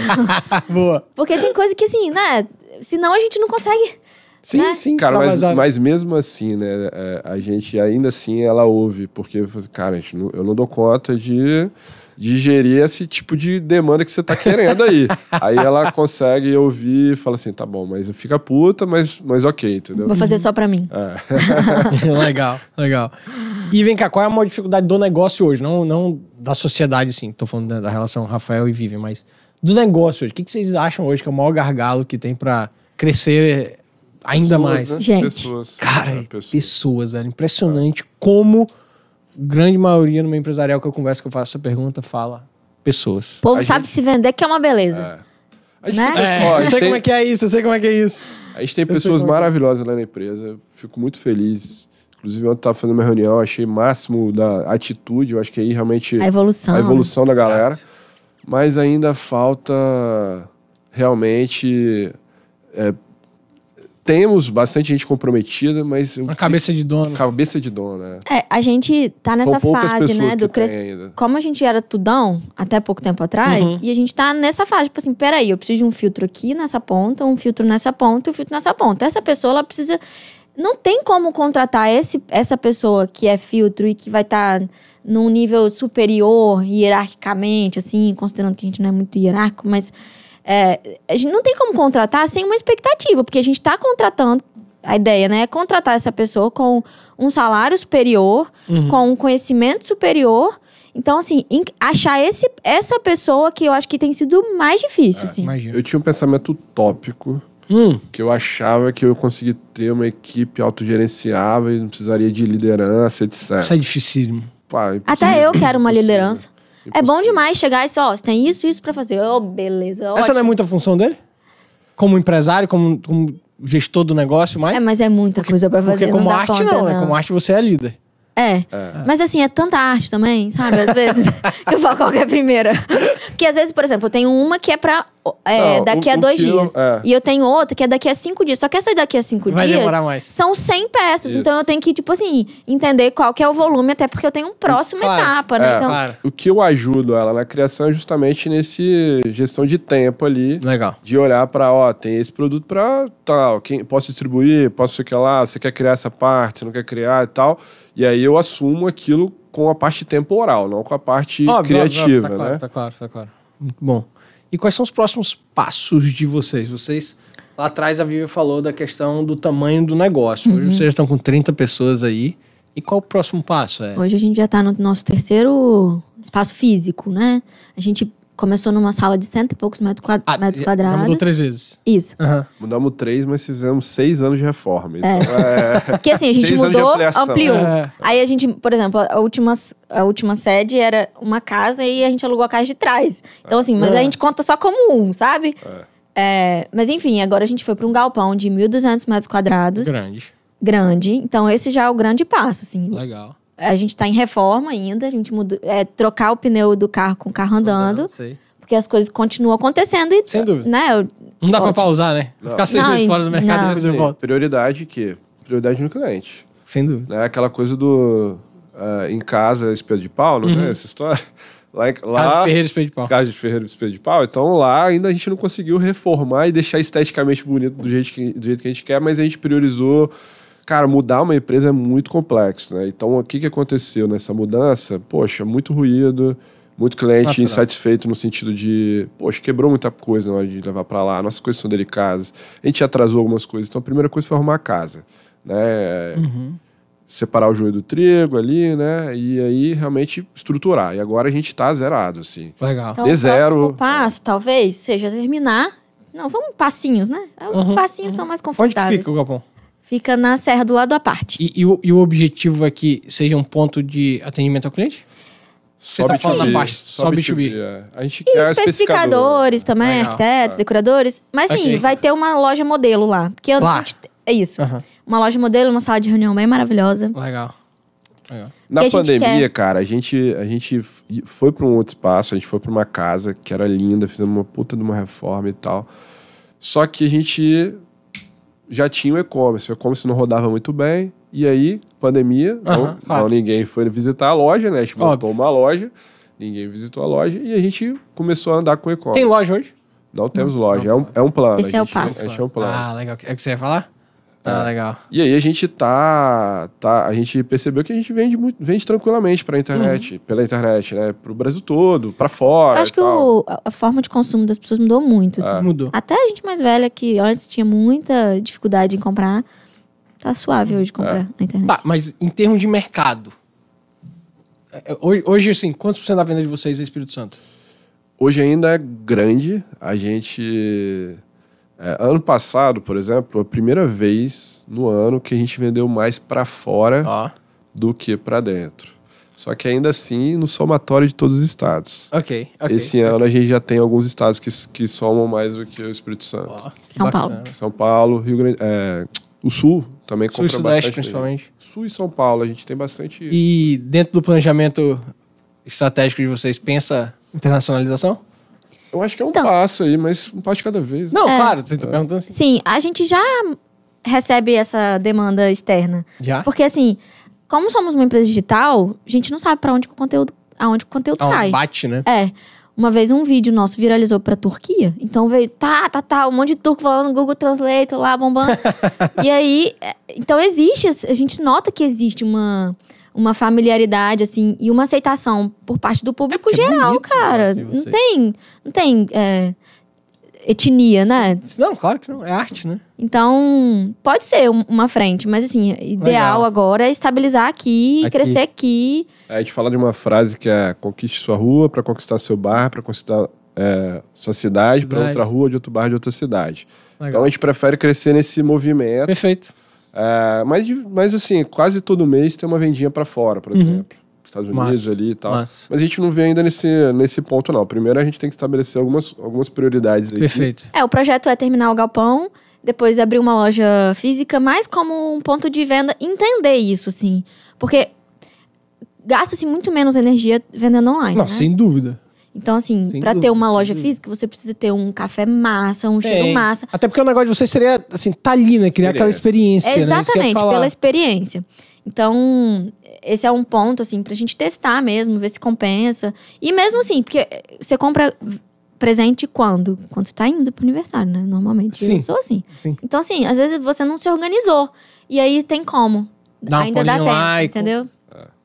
Boa. Porque tem coisa que, assim, né? Senão a gente não consegue. Sim, né? sim, cara, tá mas, mas mesmo assim, né? É, a gente ainda assim ela ouve, porque, assim, cara, não, eu não dou conta de digerir esse tipo de demanda que você tá querendo aí. aí ela consegue ouvir e fala assim: tá bom, mas fica puta, mas, mas ok, entendeu? Vou fazer só pra mim. É. legal, legal. E vem cá, qual é a maior dificuldade do negócio hoje? Não, não da sociedade, assim, tô falando da, da relação Rafael e Vivi, mas do negócio hoje. O que, que, vocês acham hoje que é o maior gargalo que tem para crescer ainda pessoas, mais? Né? Gente, pessoas. cara, é, pessoas. pessoas. velho. Impressionante é. como grande maioria no meu empresarial que eu converso, que eu faço essa pergunta, fala pessoas. O povo a sabe gente... se vender, que é uma beleza. É. Né? É. eu sei como é que é isso, eu sei como é que é isso. A gente tem eu pessoas é é. maravilhosas lá na empresa, fico muito feliz. Inclusive, ontem estava fazendo uma reunião, achei máximo da atitude, eu acho que aí realmente. A evolução. A evolução da né? galera. Mas ainda falta realmente é, temos bastante gente comprometida, mas. A cabeça de dono. Cabeça de dono, é. é a gente tá nessa fase, né? Do crescimento. Como a gente era tudão até pouco tempo atrás, uhum. e a gente tá nessa fase, tipo assim, peraí, eu preciso de um filtro aqui nessa ponta, um filtro nessa ponta e um filtro nessa ponta. Essa pessoa, ela precisa. Não tem como contratar esse, essa pessoa que é filtro e que vai estar tá num nível superior hierarquicamente, assim, considerando que a gente não é muito hierárquico, mas é, a gente não tem como contratar sem uma expectativa, porque a gente está contratando a ideia, né? É contratar essa pessoa com um salário superior, uhum. com um conhecimento superior. Então, assim, achar esse, essa pessoa que eu acho que tem sido mais difícil, ah, assim. Eu tinha um pensamento utópico. Hum. Que eu achava que eu conseguia ter uma equipe autogerenciável e não precisaria de liderança, etc. Isso é dificílimo. Pá, é Até eu quero uma liderança. É bom demais chegar e só, ó, você tem isso, isso para fazer. oh, beleza. Ótimo. Essa não é muita função dele? Como empresário, como, como gestor do negócio, mais? É, mas é muita porque, coisa para fazer. Porque como arte, conta, não, né? não, né? Como arte você é líder. É. é. Mas assim, é tanta arte também, sabe? Às vezes, eu falo qual é a primeira. Porque às vezes, por exemplo, eu tenho uma que é pra é, Não, daqui a dois dias. é. E eu tenho outra que é daqui a cinco dias. Só que essa daqui a cinco Vai dias são 100 peças. Isso. Então eu tenho que, tipo assim, entender qual que é o volume, até porque eu tenho um próximo claro. etapa, né? É, então... Claro. O que eu ajudo ela na criação é justamente nesse gestão de tempo ali. Legal. De olhar para ó, tem esse produto pra tal, quem posso distribuir, posso sei que lá, você quer criar essa parte, não quer criar e tal. E aí eu assumo aquilo com a parte temporal, não com a parte óbvio, criativa. Óbvio, tá né? claro, tá claro, tá claro. Muito bom. E quais são os próximos passos de vocês? Vocês. Lá atrás a Vivi falou da questão do tamanho do negócio. Hoje uhum. vocês estão com 30 pessoas aí. E qual o próximo passo? É? Hoje a gente já está no nosso terceiro espaço físico, né? A gente Começou numa sala de cento e poucos metros, quadra ah, metros quadrados. Mudou três vezes. Isso. Uhum. Mudamos três, mas fizemos seis anos de reforma. Então é... é. Porque assim, a gente mudou, ampliou. Né? É. Aí a gente, por exemplo, a última, a última sede era uma casa e a gente alugou a casa de trás. Então assim, mas é. a gente conta só como um, sabe? É. É, mas enfim, agora a gente foi para um galpão de 1.200 metros quadrados. Grande. Grande. Então esse já é o grande passo, assim. Legal a gente está em reforma ainda, a gente mudou, é, trocar o pneu do carro com o carro andando. porque as coisas continuam acontecendo e. Sem dúvida. Né, eu, não dá para pausar, né? Não. Ficar sem fora do mercado não. e volta. Prioridade que? Prioridade no cliente. Sem dúvida. Né? Aquela coisa do. Uh, em casa, espelho de pau é uhum. né? Essa história. Lá, lá, Casa de Ferreira Espelho de Pau. Casa de Ferreiro Espelho de Pau. Então lá ainda a gente não conseguiu reformar e deixar esteticamente bonito do jeito que, do jeito que a gente quer, mas a gente priorizou cara, mudar uma empresa é muito complexo, né? Então, o que, que aconteceu nessa mudança? Poxa, muito ruído, muito cliente Natural. insatisfeito no sentido de, poxa, quebrou muita coisa na hora de levar para lá, nossas coisas são delicadas, a gente atrasou algumas coisas. Então, a primeira coisa foi arrumar a casa, né? Uhum. Separar o joio do trigo ali, né? E aí realmente estruturar. E agora a gente tá zerado, assim. Legal. Então, de o zero. O passo, talvez, seja terminar. Não, vamos passinhos, né? Os uhum, passinhos uhum. são mais confortáveis. Onde fica o Capão? Fica na serra do lado à parte. E, e o, e o objetivo aqui seja um ponto de atendimento ao cliente? Só está falando da só B2B. É. A gente e quer especificadores também, arquitetos, ah. decoradores. Mas sim, okay. Assim, vai ter uma loja modelo lá. Porque lá. Gente, é isso. Uhum. Uma loja modelo, uma sala de reunião bem maravilhosa. Legal. Legal. É. Na pandemia, cara, a gente, a gente foi para um outro espaço, a gente foi para uma casa que era linda, fizemos uma puta de uma reforma e tal. Só que a gente já tinha o e-commerce. O e-commerce não rodava muito bem. E aí, pandemia, uhum, não, claro. não, ninguém foi visitar a loja, né? A gente montou Óbvio. uma loja, ninguém visitou a loja e a gente começou a andar com e-commerce. Tem loja hoje? Não temos loja, não, é, um, é um plano. Esse a gente, é o passo. é um plano. Ah, legal. É o que você ia falar? Ah, legal. E aí a gente tá, tá, a gente percebeu que a gente vende muito, vende tranquilamente para internet, uhum. pela internet, né, pro Brasil todo, para fora. acho que o, a forma de consumo das pessoas mudou muito, assim. é. Mudou. Até a gente mais velha que antes tinha muita dificuldade em comprar, tá suave hoje comprar é. na internet. Tá, mas em termos de mercado, é, é, hoje, hoje assim, quantos por cento da venda de vocês é Espírito Santo? Hoje ainda é grande, a gente é, ano passado, por exemplo, a primeira vez no ano que a gente vendeu mais para fora ah. do que para dentro. Só que ainda assim no somatório de todos os estados. Ok. okay Esse okay. ano a gente já tem alguns estados que, que somam mais do que o Espírito Santo. Oh, São Paulo. São Paulo, Rio Grande. É, o Sul também Sul compra e Sudeste, bastante. principalmente. Sul e São Paulo, a gente tem bastante. E dentro do planejamento estratégico de vocês, pensa internacionalização? Eu acho que é um então, passo aí, mas um passo de cada vez. Né? Não, é, claro, você tá perguntando assim. Sim, a gente já recebe essa demanda externa. Já? Porque assim, como somos uma empresa digital, a gente não sabe para onde o conteúdo, aonde o conteúdo aonde ah, cai. bate, né? É. Uma vez um vídeo nosso viralizou pra Turquia, então veio tá, tá, tá, um monte de turco falando no Google Translate lá, bombando. e aí, é, então existe, a gente nota que existe uma uma familiaridade, assim, e uma aceitação por parte do público é, é geral, né, cara. Assim, não tem. Não tem. É, etnia, né? Não, claro que não. É arte, né? Então, pode ser uma frente, mas assim, ideal Legal. agora é estabilizar aqui, aqui, crescer aqui. A gente fala de uma frase que é conquiste sua rua para conquistar seu bar, para conquistar é, sua cidade, para outra rua, de outro bar, de outra cidade. Então, Legal. Então a gente prefere crescer nesse movimento. Perfeito é, mas, mas assim, quase todo mês tem uma vendinha para fora, por uhum. exemplo. Estados Unidos ali e tal. Mas a gente não vê ainda nesse, nesse ponto, não. Primeiro a gente tem que estabelecer algumas, algumas prioridades Perfeito. Aqui. É, o projeto é terminar o galpão, depois abrir uma loja física, mais como um ponto de venda, entender isso, assim. Porque gasta-se muito menos energia vendendo online. Não, né? sem dúvida. Então, assim, para ter uma loja física, você precisa ter um café massa, um Tem. cheiro massa. Até porque o negócio de você seria, assim, tá ali, né? Criar aquela experiência. Né? Exatamente, né? pela experiência. Então, esse é um ponto, assim, pra gente testar mesmo, ver se compensa. E mesmo assim, porque você compra presente quando? Quando tá indo pro aniversário, né? Normalmente. Sim. Eu sou assim. Sim. Então, assim, às vezes você não se organizou. E aí tem como. Dá Ainda dá tempo, entendeu?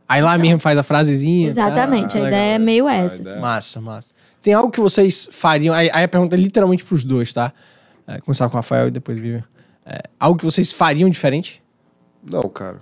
Aí lá então, mesmo faz a frasezinha. Exatamente, ah, a legal, ideia é meio essa. Assim. Massa, massa. Tem algo que vocês fariam? Aí, aí a pergunta é literalmente pros dois, tá? É, começar com o Rafael e depois Vivian. É, algo que vocês fariam diferente? Não, cara.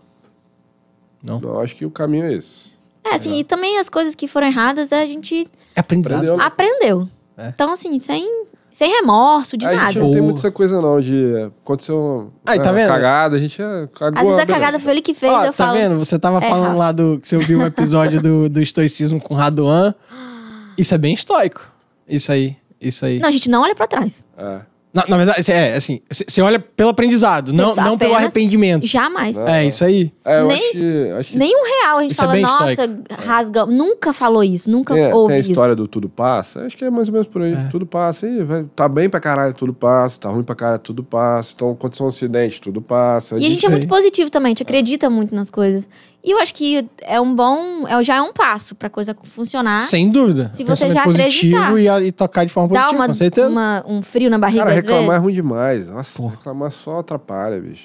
Não? Não, acho que o caminho é esse. É, assim, é. e também as coisas que foram erradas, a gente... É aprendizado. Aprendeu. Né? Aprendeu. É. Então, assim, sem sem remorso, de a nada. A gente não tem muito essa coisa, não, de aconteceu Aí, tá é, vendo? cagada, a gente é, cagou. Às vezes a cagada foi ele que fez, ah, eu tá falo. Tá vendo? Você tava é, falando lá do. que você ouviu um episódio do, do estoicismo com Raduan. Isso é bem estoico. Isso aí. Isso aí. Não, a gente não olha pra trás. É. Na, na verdade, é assim, você olha pelo aprendizado, não, não pelo arrependimento. Jamais. É, é isso aí. É, nem, que, acho que... nem um real a gente é fala, é nossa, histórico. rasga. Nunca falou isso, nunca é, isso tem a história isso. do tudo passa, acho que é mais ou menos por aí. É. Tudo passa, e vai, tá bem pra caralho, tudo passa, tá ruim pra caralho, tudo passa. Então, aconteceu um acidente, tudo passa. E a gente é muito positivo também, a gente acredita muito nas coisas. E eu acho que é um bom. É, já é um passo pra coisa funcionar. Sem dúvida. Se você é Pensamento já positivo e, a, e, tocar de forma Dá positiva, uma, com certeza. Uma, um frio na barriga. Cara, reclamar é vezes. é ruim demais. Nossa, Porra. reclamar só atrapalha, bicho.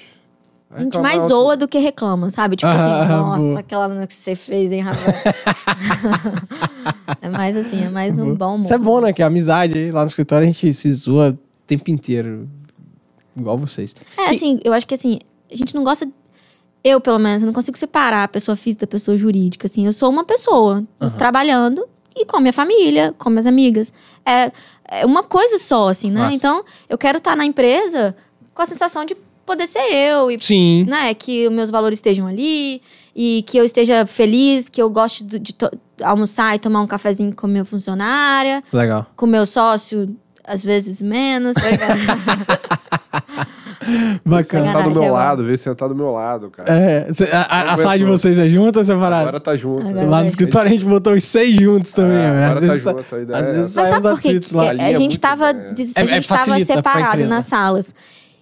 a gente mais outro... É zoa do que reclama, sabe? Tipo ah, assim, nossa, boa. aquela que você fez, hein, Rafael? é mais assim, é mais um bom momento. Isso é bom, né? Que a amizade lá no escritório a gente se zoa o tempo inteiro. Igual vocês. É, e... assim, eu acho que assim, a gente não gosta De eu, pelo menos, não consigo separar a pessoa física da pessoa jurídica. Assim, eu sou uma pessoa uhum. trabalhando e com a minha família, com minhas amigas. É, é uma coisa só, assim, né? Nossa. Então, eu quero estar tá na empresa com a sensação de poder ser eu e Sim. né que os meus valores estejam ali e que eu esteja feliz que eu goste de, de almoçar e tomar um cafezinho com meu funcionária legal com meu sócio às vezes menos Bacana. Sentar do meu é lado, veio sentar do meu lado, cara. É, cê, a, a, a sala de vocês é junta ou separada? Agora tá junto. Agora lá no é escritório a gente botou os seis juntos também. É, né? agora às tá vezes, junto, a ideia às é vezes Mas sabe por quê? A gente tava, a gente tava separado nas salas.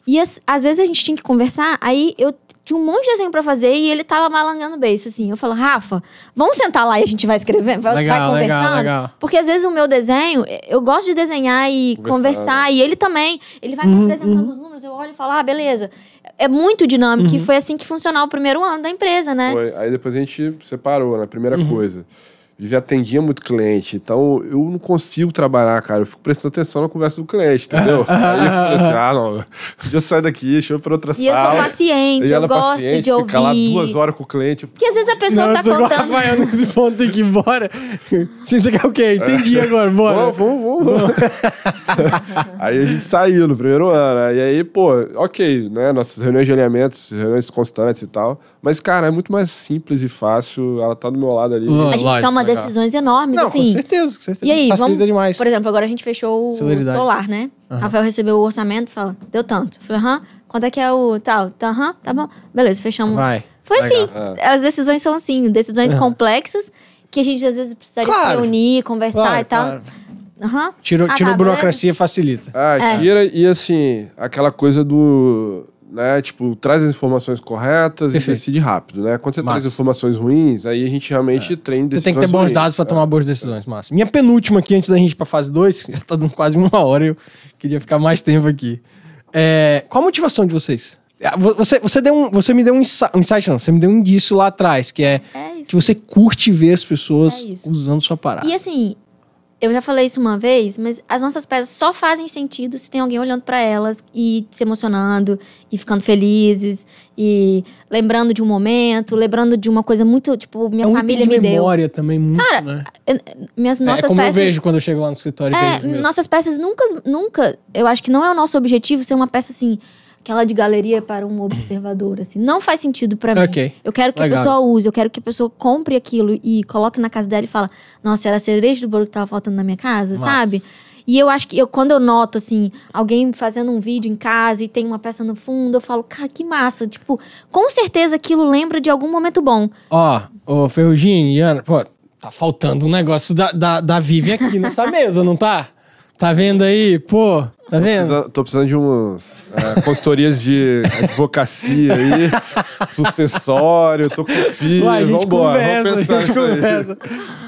E às vezes a gente tinha que conversar, aí eu tinha um monte de desenho pra fazer e ele tava malangando o beijo, assim. Eu falo, Rafa, vamos sentar lá e a gente vai escrevendo, vai, legal, vai conversando. Legal, legal. Porque às vezes o meu desenho, eu gosto de desenhar e conversar, conversar né? e ele também. Ele vai uhum, me apresentando uhum. os números, eu olho e falo, ah, beleza. É muito dinâmico uhum. e foi assim que funcionou o primeiro ano da empresa, né? Foi. Aí depois a gente separou, né? Primeira uhum. coisa já atendia muito cliente, então eu não consigo trabalhar, cara. Eu fico prestando atenção na conversa do cliente, entendeu? Aí eu fico assim: ah, não, deixa eu sair daqui, deixa eu ir pra outra e sala. E eu sou paciente, eu gosto paciente, de ouvir. lá duas horas com o cliente. Porque às vezes a pessoa Nossa, tá contando. Agora vai, nesse ponto tem que ir embora. Sim, você quer o quê? Entendi é. agora, bora. Vamos, vamos, vamos. aí a gente saiu no primeiro ano. E aí, pô, ok, né? Nossas reuniões de alinhamentos, reuniões constantes e tal. Mas, cara, é muito mais simples e fácil. Ela tá do meu lado ali. Uh, a gente like, tá uma decisões enormes, Não, assim. Com certeza, com certeza. E aí, Facilita vamos, demais. Por exemplo, agora a gente fechou o Celeridade. solar, né? Uhum. Rafael recebeu o orçamento, fala, deu tanto. falei, aham, quanto é que é o tal? Tá, aham, tá bom. Beleza, fechamos. Vai. Foi assim. É. As decisões são assim, decisões uhum. complexas que a gente às vezes precisaria claro. se reunir, conversar claro, e tal. Claro. Uhum. Tira, ah, tira tá, burocracia e facilita. Ah, é. tira e assim, aquela coisa do né? Tipo, traz as informações corretas e decide rápido, né? Quando você Massa. traz informações ruins, aí a gente realmente é. treina decisões Você tem que ter bons ruins. dados para é. tomar boas decisões, é. Minha penúltima aqui, antes da gente ir pra fase 2, já tá dando quase uma hora eu queria ficar mais tempo aqui. É, qual a motivação de vocês? Ah, você, você, deu um, você me deu um insight, um insight, não, você me deu um indício lá atrás, que é, é que você curte ver as pessoas é usando sua parada. E assim, eu já falei isso uma vez, mas as nossas peças só fazem sentido se tem alguém olhando para elas e se emocionando e ficando felizes e lembrando de um momento, lembrando de uma coisa muito, tipo, minha é um família me deu. memória também muito, Cara, né? minhas é, nossas é, é como peças, eu vejo quando eu chego lá no escritório. É, nossas peças nunca nunca, eu acho que não é o nosso objetivo ser uma peça assim, aquela de galeria para um observador, assim. Não faz sentido para okay. mim. Eu quero que Legal. a pessoa use, eu quero que a pessoa compre aquilo e coloque na casa dela e fala: "Nossa, era a cereja do bolo que tava faltando na minha casa", Nossa. sabe? E eu acho que eu, quando eu noto, assim, alguém fazendo um vídeo em casa e tem uma peça no fundo, eu falo, cara, que massa. Tipo, com certeza aquilo lembra de algum momento bom. Ó, oh, ô Ferrugem, Iana, pô, tá faltando um negócio da, da, da Vivi aqui nessa mesa, não tá? Tá vendo aí? Pô, tá vendo? tô precisando de umas é, consultorias de advocacia aí, sucessório, tô com filho, Ué, a gente vambora, conversa, vamos a gente conversa.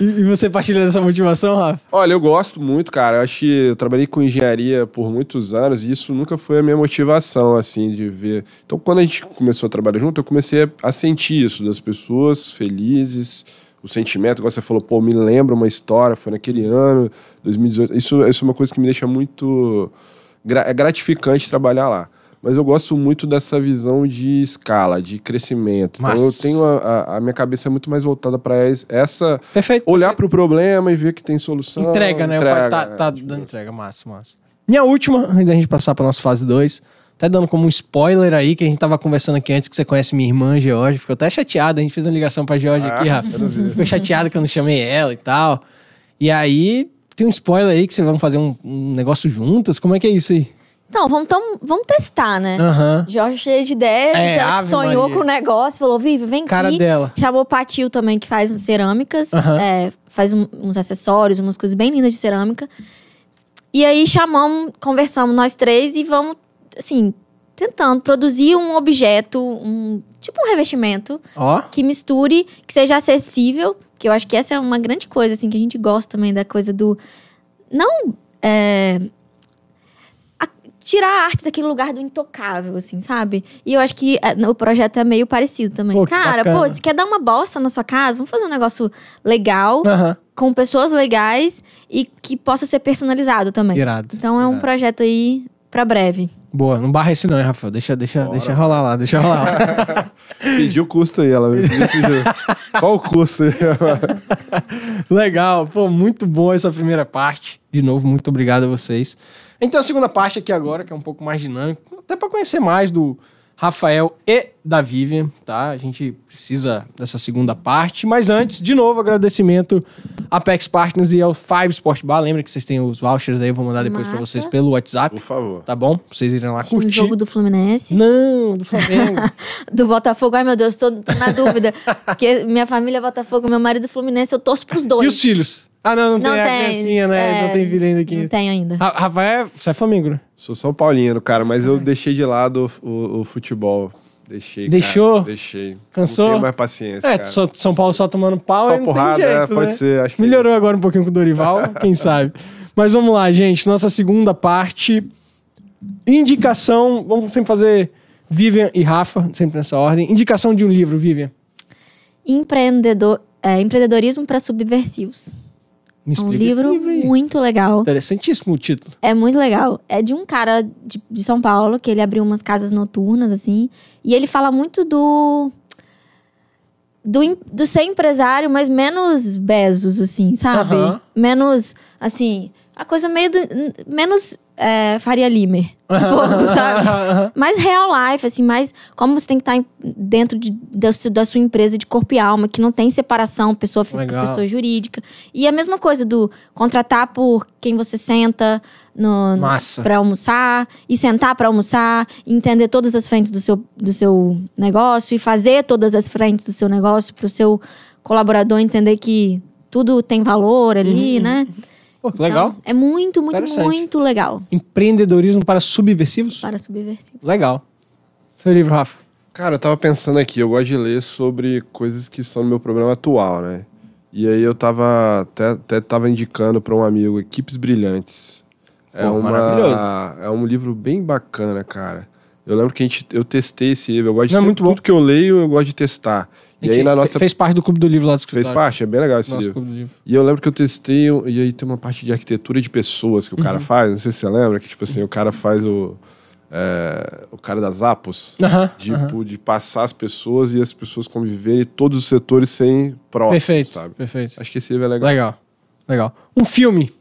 E, e, você partilha dessa motivação, Rafa? Olha, eu gosto muito, cara. Eu acho que eu trabalhei com engenharia por muitos anos e isso nunca foi a minha motivação, assim, de ver. Então, quando a gente começou a trabalhar junto, eu comecei a sentir isso das pessoas felizes o sentimento, igual você falou, pô, me lembra uma história, foi naquele ano, 2018. Isso, isso é uma coisa que me deixa muito. É gratificante trabalhar lá. Mas eu gosto muito dessa visão de escala, de crescimento. Mas... Então eu tenho a, a, a minha cabeça é muito mais voltada para essa. Perfeito. Olhar para o problema e ver que tem solução. Entrega, né? Entrega, falo, tá, é, tá tipo dando entrega, massa, massa. Minha última, antes da gente passar para nossa fase 2 até tá dando como um spoiler aí, que a gente tava conversando aqui antes, que você conhece minha irmã, George. Ficou até chateado, a gente fez uma ligação pra George ah, aqui, rapaz, Ficou chateado que eu não chamei ela e tal. E aí, tem um spoiler aí que vocês vão fazer um, um negócio juntas. Como é que é isso aí? Então, vamos, vamos testar, né? Uhum. Jorge é cheia de ideias, é, ela sonhou Maria. com o negócio, falou, Vivi, vem Cara aqui. dela. Chamou o Patil também, que faz cerâmicas, uhum. é, faz um, uns acessórios, umas coisas bem lindas de cerâmica. E aí chamamos, conversamos nós três e vamos assim, tentando produzir um objeto, um tipo um revestimento oh. que misture, que seja acessível, que eu acho que essa é uma grande coisa assim que a gente gosta também da coisa do não é, a, tirar a arte daquele lugar do intocável, assim, sabe? E eu acho que é, o projeto é meio parecido também. Pô, Cara, bacana. pô, se quer dar uma bosta na sua casa, vamos fazer um negócio legal. Uh -huh. Com pessoas legais e que possa ser personalizado também. Irado, então é irado. um projeto aí para breve. Boa, não barra esse não, hein, Rafa? Deixa, deixa, Bora. deixa rolar lá, deixa rolar lá. Pediu o custo aí, ela decidiu. Qual o custo aí? Legal, pô, muito bom essa primeira parte. De novo, muito obrigado a vocês. Então, a segunda parte aqui agora, que é um pouco mais dinâmico, até para conhecer mais do, Rafael e da Vivian, tá? A gente precisa dessa segunda parte, mas antes, de novo, agradecimento a Pex Partners e ao Five Sport Bar. Lembra que vocês têm os vouchers aí, eu vou mandar depois para vocês pelo WhatsApp. Por favor. Tá bom? Pra vocês irem lá curtir. O jogo do Fluminense? Não, do Flamengo. do Botafogo. Ai, meu Deus, tô, tô na dúvida. Porque minha família é Botafogo, meu marido é Fluminense, eu torço pros dois. E os filhos? Ah, não, não, não tem, tem, a criancinha, né? É, não tem vida ainda aqui. Não tem ainda. Rafael, é, você é Flamengo, né? Sou São Paulino, cara, mas eu ah. deixei de lado o, o, o futebol. Deixei. Deixou? Cara, deixei. Cansou? Não tenho mais paciência. É, só, São Paulo só tomando pau. Só porrada, jeito, é, né? pode né? ser. Acho que Melhorou é. agora um pouquinho com o Dorival, quem sabe. Mas vamos lá, gente. Nossa segunda parte. Indicação. Vamos sempre fazer Vivian e Rafa, sempre nessa ordem. Indicação de um livro, Vivian. Empreendedor, é, empreendedorismo para subversivos. Me um livro, livro muito legal. Interessantíssimo o título. É muito legal. É de um cara de, de, São Paulo, que ele abriu umas casas noturnas, assim. E ele fala muito do. Do, do ser empresário, mas menos Bezos, assim, sabe? Uh Menos, assim, a coisa meio do, menos é, Faria Limer. Um pouco, sabe? Mais real life, assim, mais como você tem que tá estar dentro de, da, da, sua empresa de corpo e alma, que não tem separação, pessoa física, Legal. pessoa jurídica. E a mesma coisa do contratar por quem você senta no, no para almoçar, e sentar para almoçar, entender todas as frentes do seu, do seu negócio, e fazer todas as frentes do seu negócio, para o seu colaborador entender que tudo tem valor ali, uhum. né? Uhum. Pô, que legal. Então, é muito, muito, muito legal. Empreendedorismo para subversivos? Para subversivos. Legal. Seu livro, Rafa. Cara, eu tava pensando aqui, eu gosto de ler sobre coisas que são no meu problema atual, né? E aí eu tava até, até tava indicando para um amigo Equipes Brilhantes. É Pô, uma é um livro bem bacana, cara. Eu lembro que a gente, eu testei esse livro, eu gosto Não, de é muito tudo bom. que eu leio, eu gosto de testar. E, aí na nossa. Fez parte do Clube do Livro lá do escritório. Fez parte, é bem legal esse nosso livro. Clube do livro. E eu lembro que eu testei, e aí tem uma parte de arquitetura de pessoas que o uhum. cara faz, não sei se você lembra, que tipo assim, o cara faz o. É, o cara das Apos, uhum, de, uhum. de passar as pessoas e as pessoas conviverem todos os setores sem próximo, perfeito, sabe? Perfeito. Acho que esse livro é legal. Legal, legal. Um filme.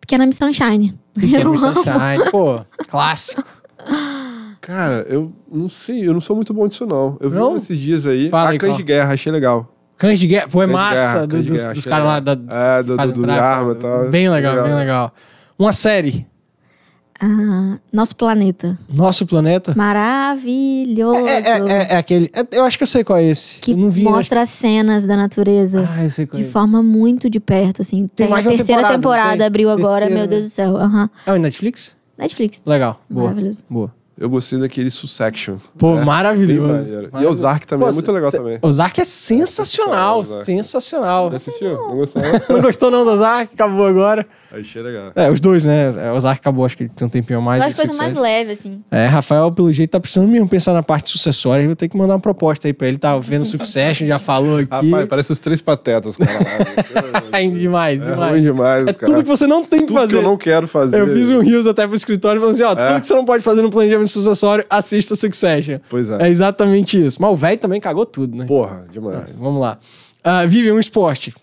Pequena Missão Shine. Pequena missão shine pô, clássico. Cara, eu não sei, eu não sou muito bom disso, não. Eu vi não? esses dias aí Fala a aí, Cães de Guerra, achei legal. Cães de Guerra, pô, é massa guerra, do, dos, dos caras lá da. É, do, do, do arma e tal. Bem legal, legal, bem legal. Uma série. Ah, nosso planeta. Nosso planeta? Maravilhoso. É, é, é, é, aquele. É, eu acho que eu sei qual é esse. Que vi, mostra acho... cenas da natureza ah, eu sei qual de é. forma muito de perto, assim. Tem, tem a terceira temporada, temporada abriu agora, terceira, meu Deus do céu. Uhum. É o Netflix? Netflix. Legal. Boa. Maravilhoso. Boa. Eu gostei daquele Sussection. Pô, né? maravilhoso. maravilhoso. E Zark também, é Pô, muito legal cê, também. Zark é sensacional, é, sensacional. assistiu? Não gostou não? não gostou não do Zark. Acabou agora. Achei legal. É, os dois, né? É, o Zark acabou, acho que tem um tempinho mais. Mas coisa mais leve, assim. É, Rafael, pelo jeito, tá precisando mesmo pensar na parte sucessória. Eu vou ter que mandar uma proposta aí pra ele. Tá vendo Succession, já falou aqui. Rapaz, parece os três patetas, cara. demais, demais. É ruim demais, é cara. tudo que você não tem que tudo fazer. que eu não quero fazer. Eu fiz um rios até pro escritório falando assim, ó, é. tudo que você não pode fazer no planejamento Kevin Sucessório, assista Succession. Pois é. É exatamente isso. Mas o velho também cagou tudo, né? Porra, demais. É, vamos lá. Uh, um esporte.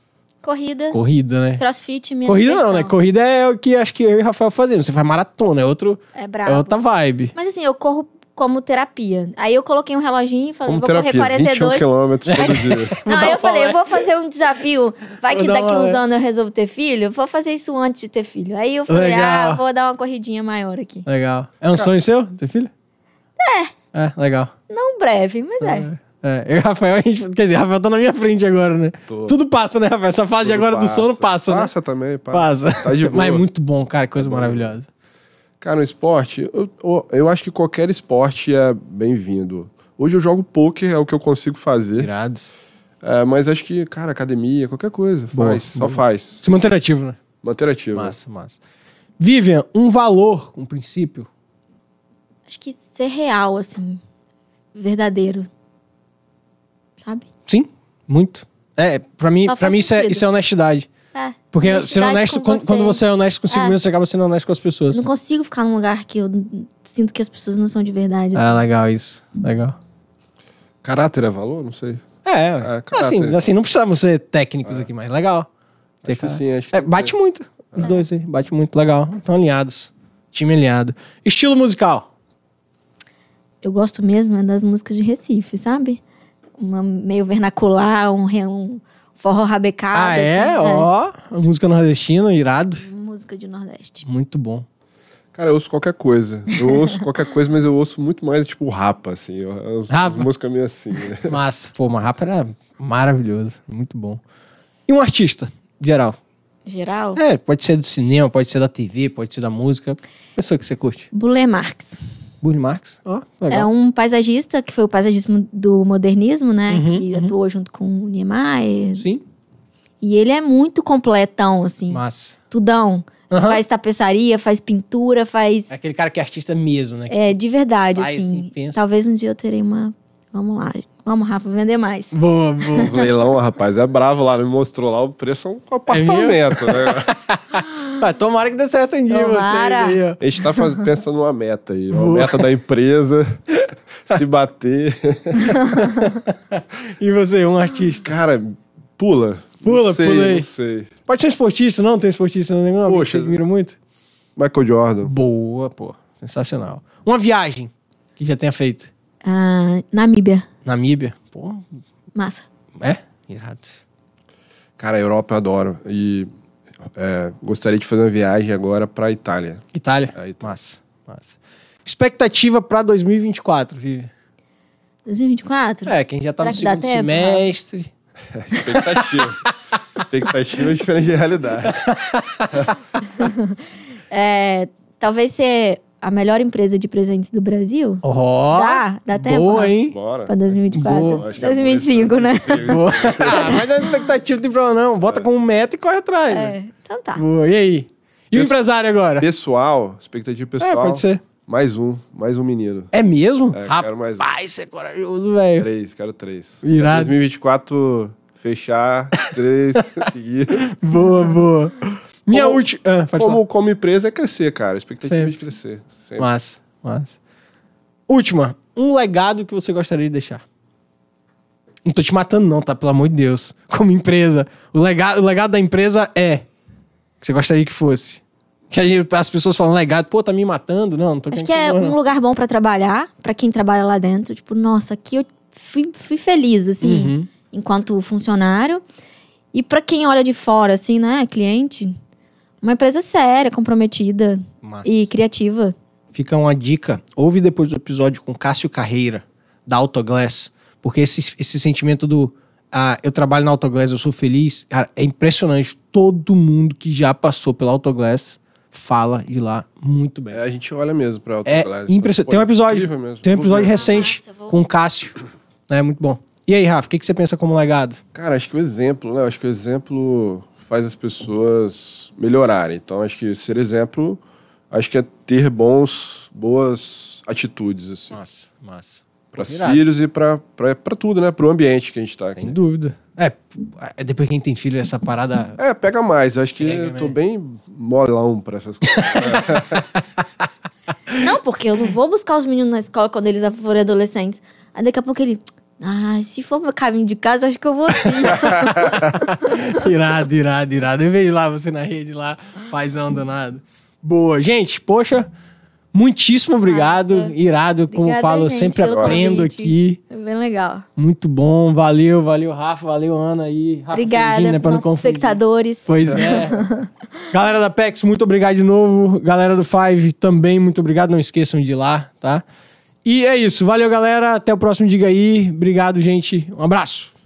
Corrida. Corrida, né? Crossfit, minha Corrida diversão. não, né? Corrida é o que acho que eu e o Rafael fazemos. Você faz maratona, é outro... É brabo. É outra vibe. Mas assim, eu corro como terapia. Aí eu coloquei um reloginho e falei, como vou terapia, correr 42. quilômetros todo dia. Não, aí eu falei, eu vou fazer um desafio. Vai que daqui uns anos eu resolvo ter filho. Vou fazer isso antes de ter filho. Aí eu falei, ah, legal. ah, vou dar uma corridinha maior aqui. Legal. É um Pronto. sonho seu, ter filho? É. É, legal. Não breve, mas é. é. É, eu e Rafael, a gente, quer dizer, Rafael tá na minha frente agora, né? Tô. Tudo passa, né, Rafael? Essa fase Tudo agora passa. do sono passa, passa né? Passa também, passa. Passa. Tá Mas é muito bom, cara, coisa tá maravilhosa. Cara, um esporte, eu, eu acho que qualquer esporte é bem-vindo. Hoje eu jogo pôquer, é o que eu consigo fazer. Irado. É, mas acho que, cara, academia, qualquer coisa, Boa. faz, só faz. Se manter ativo, né? Manter ativo. Massa, massa. Vivian, um valor, um princípio? Acho que ser real, assim, verdadeiro. Sabe? Sim, muito. É, pra mim, pra mim isso, é, isso é honestidade. É. Porque sendo honesto, quando, você. quando você é honesto consigo é. mesmo, você acaba sendo honesto com as pessoas. não consigo ficar num lugar que eu sinto que as pessoas não são de verdade. Ah, legal isso. Legal. Caráter é valor? Não sei. É, é assim, assim, não precisamos ser técnicos é. aqui, mas legal. sim, acho é, bate tem. muito. Os é. dois aí, bate muito, legal. Estão alinhados. Time alinhado. Estilo musical? Eu gosto mesmo é das músicas de Recife, sabe? Uma meio vernacular, um, um Forró rabecado. Ah, é? Assim, Ó, é. música nordestina, irado. Música de Nordeste. Muito bom. Cara, eu ouço qualquer coisa. Eu ouço qualquer coisa, mas eu ouço muito mais, tipo, rapa, assim. Eu, eu rapa. música meio assim, né? Massa. Pô, uma rapa era maravilhoso. Muito bom. E um artista, geral? Geral? É, pode ser do cinema, pode ser da TV, pode ser da música. Pessoa que você curte. Buller Burne Marx. Ó, oh, legal. É um paisagista, que foi o paisagismo do modernismo, né? Uhum, que uhum. atuou junto com o Niemeyer. Sim. E ele é muito completão, assim. Massa. Tudão. Uhum. Faz tapeçaria, faz pintura, faz. É aquele cara que é artista mesmo, né? é, de verdade, faz, assim. assim pensa. Talvez um dia eu terei uma. Vamos lá, Vamos, Rafa, vender mais. Boa, boa. Os leilão, rapaz, é bravo lá. Me mostrou lá o preço é um é apartamento, é né? ah, tomara que dê certo em dia Tomara. aí, A gente tá faz... pensando numa meta aí. Uma meta da empresa. se bater. e você, um artista? Cara, pula. Pula, sei, pula aí. Não sei. Pode ser esportista, não? Tem esportista nenhum? Poxa. eu admiro muito? Michael Jordan. Boa, pô. Sensacional. Uma viagem que já tenha feito? Ah, Namíbia. Namíbia. Pô. Massa. É? Irado. Cara, a Europa eu adoro. E é, gostaria de fazer uma viagem agora pra Itália. Itália? É, Itália. Massa, massa. Expectativa pra 2024, Vivi? 2024? É, quem já tá Será no segundo tempo, né? semestre. É, expectativa. Expectativa é diferente de realidade. é, talvez ser a melhor empresa de presentes do Brasil. Oh, dá, dá até boa, pra, hein? Bora. Pra 2024. Boa. 2025, é né? Boa. ah, mas a expectativa não tem problema, não. Bota é. como meta e corre atrás. É, então tá. Boa. E aí? E o empresário agora? Pessoal, expectativa é, pessoal. É, pode ser. Mais um, mais um menino. É mesmo? É, Rapaz, quero mais um. você é corajoso, velho. Três, quero três. Irado. 2024, fechar três seguidos. boa, boa. Minha como, última. Ah, como, como empresa é crescer, cara. Expectativa é Sempre. de crescer. Sempre. mas Última. Um legado que você gostaria de deixar. Não tô te matando, não, tá? Pelo amor de Deus. Como empresa. O legado, o legado da empresa é. Que você gostaria que fosse. Que as pessoas falam legado, pô, tá me matando. Não, não tô Acho que é um não. lugar bom para trabalhar, para quem trabalha lá dentro. Tipo, nossa, aqui eu fui, fui feliz, assim, uhum. enquanto funcionário. E para quem olha de fora, assim, né, cliente, uma empresa séria, comprometida e criativa. Fica uma dica. Ouve depois do episódio com Cássio Carreira, da Autoglass. Porque esse, esse sentimento do ah, eu trabalho na Autoglass, eu sou feliz. Cara, é impressionante. Todo mundo que já passou pela Autoglass fala de lá muito bem. É, a gente olha mesmo pra Autoglass. É né? impressionante. Tem um episódio, mesmo. Tem um episódio recente vou... com o Cássio. É muito bom. E aí, Rafa, o que, que você pensa como legado? Cara, acho que o exemplo, né? Acho que o exemplo faz as pessoas melhorarem. Então, acho que ser exemplo, acho que é ter bons, boas atitudes. Assim. Massa, massa. Para os filhos e para tudo, né? Para o ambiente que a gente está aqui. Sem dúvida. É, é depois quem tem filho, essa parada. É, pega mais. Acho que pega, eu tô né? bem molão para essas coisas. não, porque eu não vou buscar os meninos na escola quando eles forem adolescentes. Aí daqui a pouco ele. Ah, se for meu caminho de casa, acho que eu vou sim. irado, irado, irado. Eu vejo lá você na rede lá, paizão danado. Boa. Gente, poxa, muitíssimo obrigado. Nossa. Irado, como Obrigada, falo, eu sempre aprendo convite. aqui. É bem legal. Muito bom. Valeu, valeu, Rafa, valeu, Ana aí. Obrigada, Fergina, né, para não espectadores. Pois é. Galera da PEX, muito obrigado de novo. Galera do Five também, muito obrigado. Não esqueçam de ir lá, tá? E é isso. Valeu, galera. Até o próximo Diga aí. Obrigado, gente. Um abraço.